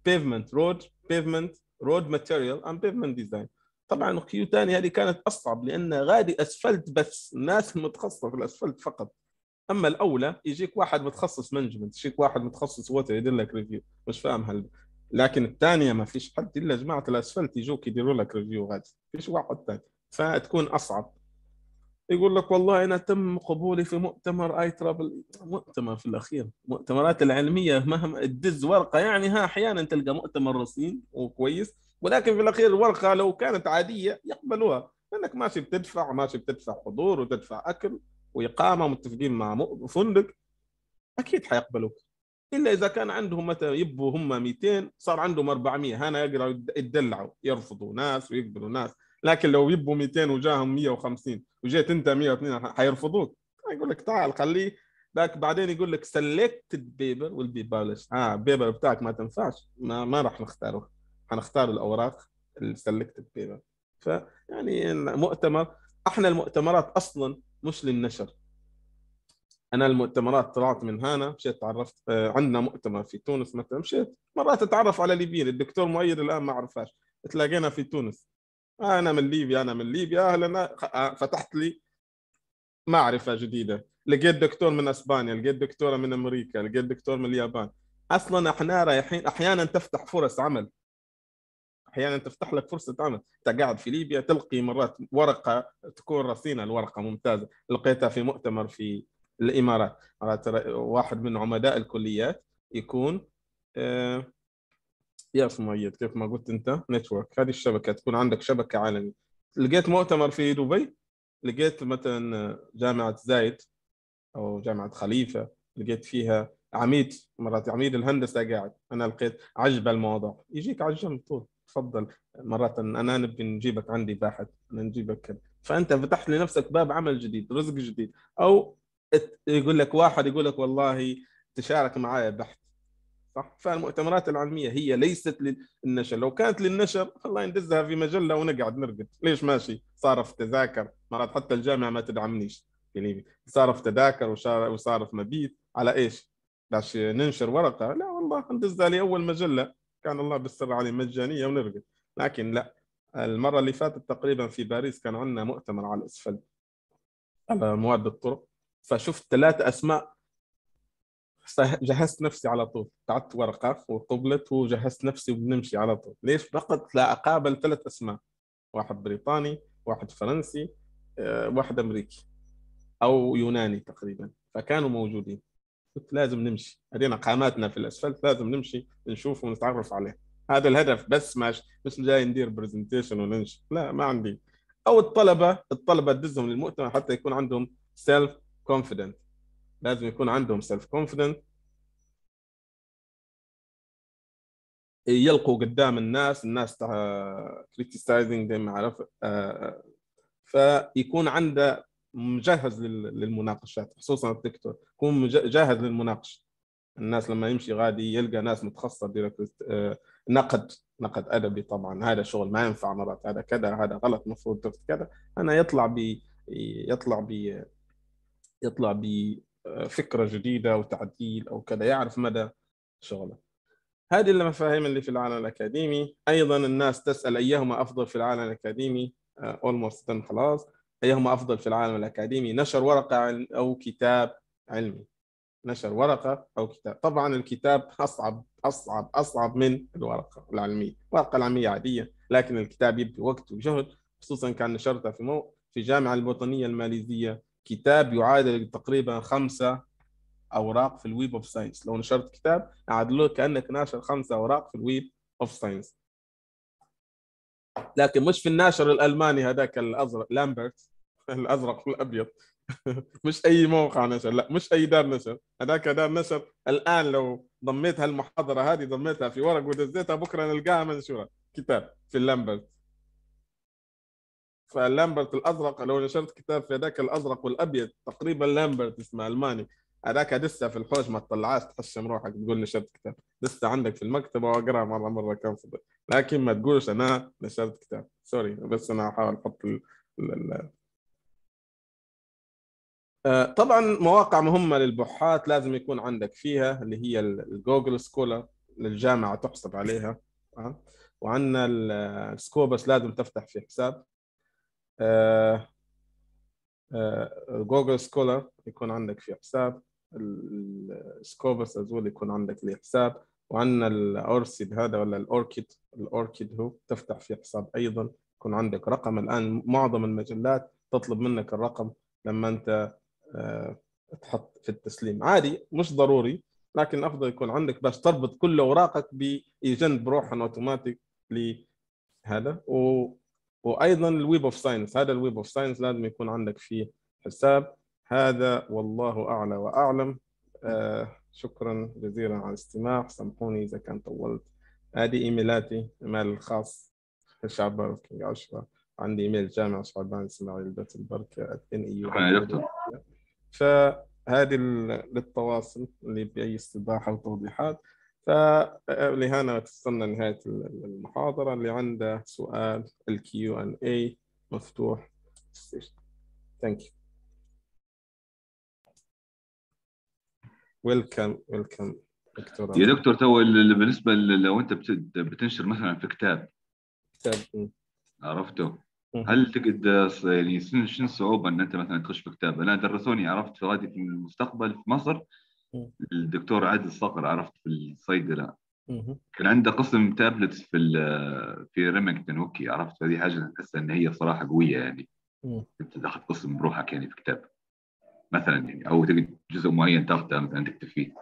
بيفمنت رود بيفمنت رود ماتيريال اند بيفمنت ديزاين طبعا كيو ثاني هذه كانت اصعب لان غادي اسفلت بس الناس المتخصصه في الاسفلت فقط اما الاولى يجيك واحد متخصص مانجمنت يجيك واحد متخصص ووتر يدير لك ريفيو مش فاهم هل لكن الثانيه ما فيش حد الا جماعه الاسفلت يجوك يديروا لك ريفيو ما فيش واحد ثاني فتكون اصعب يقول لك والله انا تم قبولي في مؤتمر اي ترابل مؤتمر في الاخير المؤتمرات العلميه مهما تدز ورقه يعني ها احيانا تلقى مؤتمر رصين وكويس ولكن في الاخير الورقه لو كانت عاديه يقبلوها لانك ماشي بتدفع ماشي بتدفع حضور وتدفع اكل واقامه متفقين مع فندق اكيد حيقبلوك الا اذا كان عندهم مثلا يبوا هم 200 صار عندهم 400 هنا يقدروا يدلعوا يرفضوا ناس ويقبلوا ناس لكن لو يبوا 200 وجاهم 150 وجيت انت 102 حيرفضوك يقول لك تعال خليه لك بعدين يقول لك سلكتد بيبر ويل بي بابلش اه بيبر بتاعك ما تنفعش ما, ما راح نختاره حنختار الاوراق السلكتد بيبر فيعني المؤتمر احنا المؤتمرات اصلا مش للنشر انا المؤتمرات طلعت من هنا مشيت تعرفت آه، عندنا مؤتمر في تونس مثلا مشيت مرات اتعرف على ليبيين الدكتور مؤيد الان ما اعرفهاش تلاقينا في تونس انا من ليبيا انا من ليبيا اهلا آه، فتحت لي معرفه جديده لقيت دكتور من اسبانيا لقيت دكتوره من امريكا لقيت دكتور من اليابان اصلا احنا رايحين احيانا تفتح فرص عمل احيانا تفتح لك فرصه عمل انت قاعد في ليبيا تلقي مرات ورقه تكون رصينه الورقه ممتازه لقيتها في مؤتمر في الامارات مرات واحد من عمداء الكليات يكون آه، يا مؤيد كيف ما قلت انت نتورك هذه الشبكه تكون عندك شبكه عالميه لقيت مؤتمر في دبي لقيت مثلا جامعه زايد او جامعه خليفه لقيت فيها عميد مرات عميد الهندسه قاعد انا لقيت عجب الموضوع يجيك على الجنب طول تفضل مرات انا نبي نجيبك عندي باحث نجيبك نجيبك فانت فتحت لنفسك باب عمل جديد رزق جديد او يقول لك واحد يقول لك والله تشارك معايا بحث صح فالمؤتمرات العلميه هي ليست للنشر لو كانت للنشر الله ندزها في مجله ونقعد نرقد ليش ماشي صار في تذاكر مرات حتى الجامعه ما تدعمنيش يعني صار في تذاكر وصار في مبيت على ايش؟ باش ننشر ورقه لا والله ندزها لي اول مجله كان الله بالسر علي مجانيه ونرقد لكن لا المره اللي فاتت تقريبا في باريس كان عندنا مؤتمر على الاسفل على مواد الطرق فشفت ثلاث اسماء جهزت نفسي على طول قعدت ورقه وقبلت وجهزت نفسي وبنمشي على طول ليش فقط لا اقابل ثلاث اسماء واحد بريطاني واحد فرنسي آه، واحد امريكي او يوناني تقريبا فكانوا موجودين قلت لازم نمشي ادينا قاماتنا في الاسفلت لازم نمشي نشوف ونتعرف عليه هذا الهدف بس ماش مش جاي ندير برزنتيشن وننشي لا ما عندي او الطلبه الطلبه تدزهم للمؤتمر حتى يكون عندهم سيلف كونفيدنت لازم يكون عندهم سيلف كونفيدنت يلقوا قدام الناس الناس كريتيسايزنج زي ما عرف فيكون عنده مجهز للمناقشات خصوصا الدكتور يكون جاهز للمناقشه الناس لما يمشي غادي يلقى ناس متخصصه آه، نقد نقد ادبي طبعا هذا شغل ما ينفع مرات هذا كذا هذا غلط المفروض كذا انا يطلع بي يطلع بي يطلع بفكره جديده او تعديل او كذا يعرف مدى شغله هذه المفاهيم اللي في العالم الاكاديمي ايضا الناس تسال ايهما افضل في العالم الاكاديمي اولموست آه، خلاص ايهما افضل في العالم الاكاديمي نشر ورقه او كتاب علمي نشر ورقه او كتاب طبعا الكتاب اصعب اصعب اصعب من الورقه العلميه الورقه العلميه عاديه لكن الكتاب يبذل وقت وجهد خصوصا كان نشرتها في مو في الجامعه الوطنيه الماليزيه كتاب يعادل تقريبا خمسة اوراق في الويب اوف ساينس لو نشرت كتاب يعادله كانك ناشر خمسة اوراق في الويب اوف ساينس لكن مش في الناشر الالماني هذاك الازرق لامبرت الازرق والابيض مش اي موقع نشر لا مش اي دار نشر هذاك دار نشر الان لو ضميت هالمحاضره هذه ضميتها في ورق ودزيتها بكره نلقاها منشوره كتاب في اللامبرت فلامبرت الازرق لو نشرت كتاب في هذاك الازرق والابيض تقريبا لامبرت اسمه الماني هذاك لسه في الحوش ما تطلعش تحشم روحك تقول نشرت كتاب لسه عندك في المكتبه واقراه مره مره كم فضل لكن ما تقولش انا نشرت كتاب سوري بس انا احاول احط ال... ال... آه، طبعا مواقع مهمه للبحات لازم يكون عندك فيها اللي هي الجوجل سكولر للجامعه تحسب عليها آه، وعندنا السكوبس آه، لازم تفتح في حساب جوجل آه، سكولر آه، يكون عندك في حساب السكوبس ازول يكون عندك في حساب وعندنا الاورسيد هذا ولا الاوركيد الاوركيد هو تفتح في حساب ايضا يكون عندك رقم الان معظم المجلات تطلب منك الرقم لما انت آه، تحط في التسليم عادي مش ضروري لكن افضل يكون عندك باش تربط كل اوراقك بايجنت بروحهم اوتوماتيك لهذا و وايضا الويب اوف ساينس هذا الويب اوف ساينس لازم يكون عندك فيه حساب هذا والله اعلى واعلم آه شكرا جزيلا على الاستماع سامحوني اذا كان طولت هذه ايميلاتي ايميل الخاص شعبان كينج عشرة عندي ايميل جامع شعبان اسماعيل دوت البركة ان اي فهذه للتواصل اللي باي استباحه وتوضيحات فلهنا وصلنا لنهاية المحاضرة اللي عنده سؤال الكيو ان اي مفتوح ثانك يو ويلكم ويلكم دكتور يا دكتور تو بالنسبه لو انت بتنشر مثلا في كتاب كتاب عرفته هل تجد يعني شنو الصعوبه ان انت مثلا تخش في كتاب؟ انا درسوني عرفت غادي في المستقبل في مصر الدكتور عادل صقر عرفت في الصيدله كان عنده قسم تابلتس في في ريمنجتون اوكي عرفت هذه حاجه احسها ان هي صراحه قويه يعني انت تاخذ قسم بروحك يعني في كتاب مثلا يعني او تجد جزء معين تاخذه مثلا تكتب فيه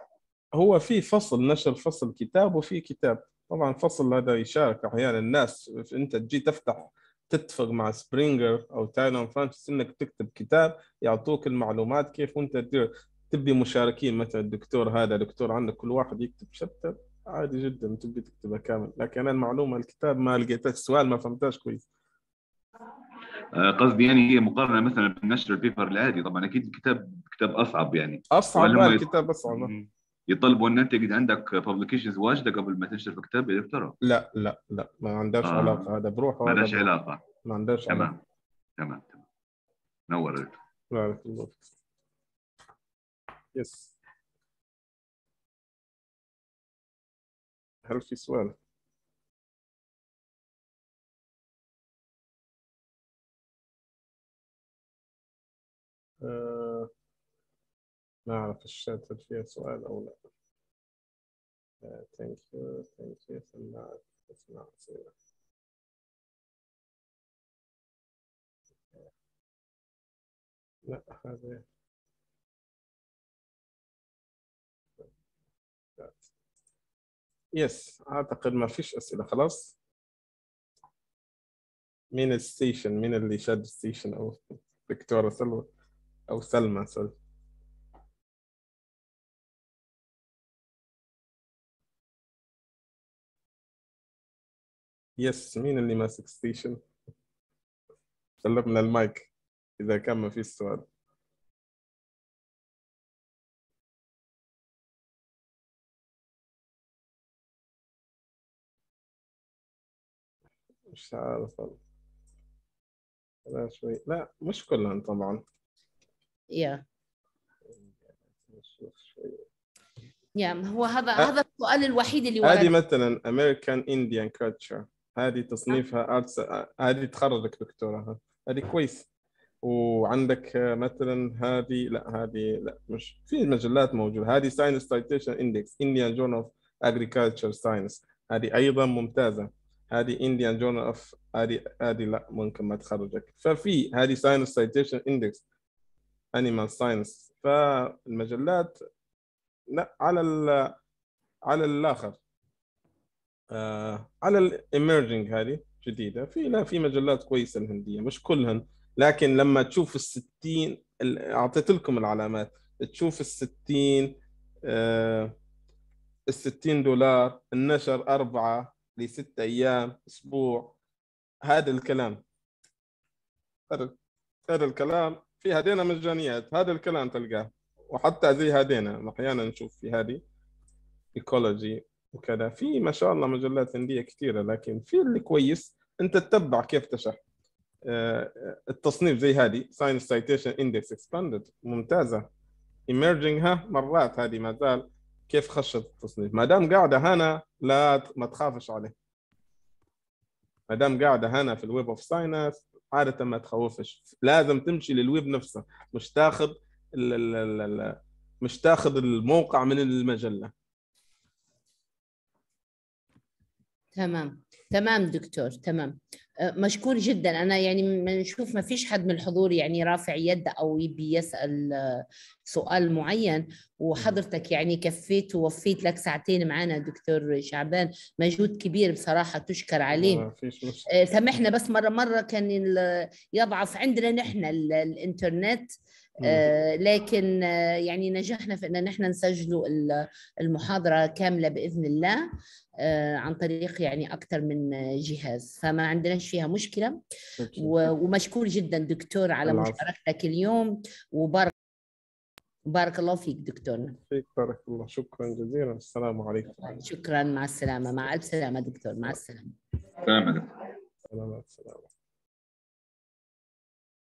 هو في فصل نشر فصل كتاب وفي كتاب طبعا الفصل هذا يشارك احيانا الناس انت تجي تفتح تتفق مع سبرينجر او تايلون فرانسيس انك تكتب كتاب يعطوك المعلومات كيف وانت تدير تبي مشاركين مثلا الدكتور هذا دكتور عندك كل واحد يكتب شابتر عادي جدا تبي تكتبها كامل لكن انا المعلومه الكتاب ما لقيتها السؤال ما فهمتهاش كويس آه، قصدي يعني هي مقارنه مثلا بالنشر البيبر العادي طبعا اكيد الكتاب كتاب اصعب يعني اصعب آه، الكتاب اصعب يطلبوا ان انت عندك بابليكيشنز واجده قبل ما تنشر في كتاب يا لا لا لا ما عندهاش آه. علاقه هذا بروحه ما عندهاش علاقه ما عندهاش تمام تمام تمام نورت بارك الله فيك Yes. Harfi sual. آه ما أعرف الشات هل فيها سؤال أو لا آه thank you thank you سماعة سماعة سماعة لا هذا يس اعتقد ما فيش اسئله خلاص مين الستيشن مين اللي شاد الستيشن او دكتوره سلوى او سلمى سوري يس مين اللي ماسك ستيشن سلمنا المايك اذا كان ما في سؤال مش عارف والله لا شوي لا مش كلهم طبعا يا نشوف شوي yeah, هو هذا هذا السؤال الوحيد اللي ورد هذه مثلا امريكان انديان كلتشر هذه تصنيفها ارتس هذه تخرجك دكتوره هذه كويس وعندك مثلا هذه لا هذه لا مش في مجلات موجوده هذه ساينس سايتيشن اندكس انديان جورنال اوف اجريكلتشر ساينس هذه ايضا ممتازه هذه انديان جورنال اوف هذه هذه لا ممكن ما تخرجك ففي هذه ساينس سايتيشن اندكس انيمال ساينس فالمجلات لا على ال على الاخر آه، على على الايمرجنج هذه جديده في لا في مجلات كويسه الهنديه مش كلهن لكن لما تشوف الستين اعطيت لكم العلامات تشوف الستين ال آه، الستين دولار النشر أربعة لستة أيام أسبوع هذا الكلام هذا الكلام في هدينا مجانيات هذا الكلام تلقاه وحتى زي هدينا أحيانا نشوف في هذه إيكولوجي وكذا في ما شاء الله مجلات هندية كثيرة لكن في اللي كويس أنت تتبع كيف تشرح آه، التصنيف زي هذه ساينس سايتيشن اندكس اكسباندد ممتازة ايمرجنج ها مرات هذه ما زال كيف خشت التصنيف ما دام قاعده هنا لا ما تخافش عليه ما دام قاعده هنا في الويب اوف ساينس عاده ما تخوفش لازم تمشي للويب نفسه مش تاخذ مش تاخذ الموقع من المجله تمام تمام دكتور تمام مشكور جدا انا يعني نشوف ما فيش حد من الحضور يعني رافع يد او يبي يسال سؤال معين وحضرتك يعني كفيت ووفيت لك ساعتين معنا دكتور شعبان مجهود كبير بصراحه تشكر عليه آه، سامحنا بس مره مره كان يضعف عندنا نحن الانترنت آه، لكن آه، يعني نجحنا في ان نحن نسجلوا المحاضره كامله باذن الله آه، عن طريق يعني اكثر من جهاز فما عندناش فيها مشكله ومشكور جدا دكتور على مشاركتك اليوم وبارك بارك الله فيك دكتور فيك بارك الله شكرا جزيلا السلام عليكم شكرا مع السلامه مع الف سلامه دكتور مع السلامه سلام عليكم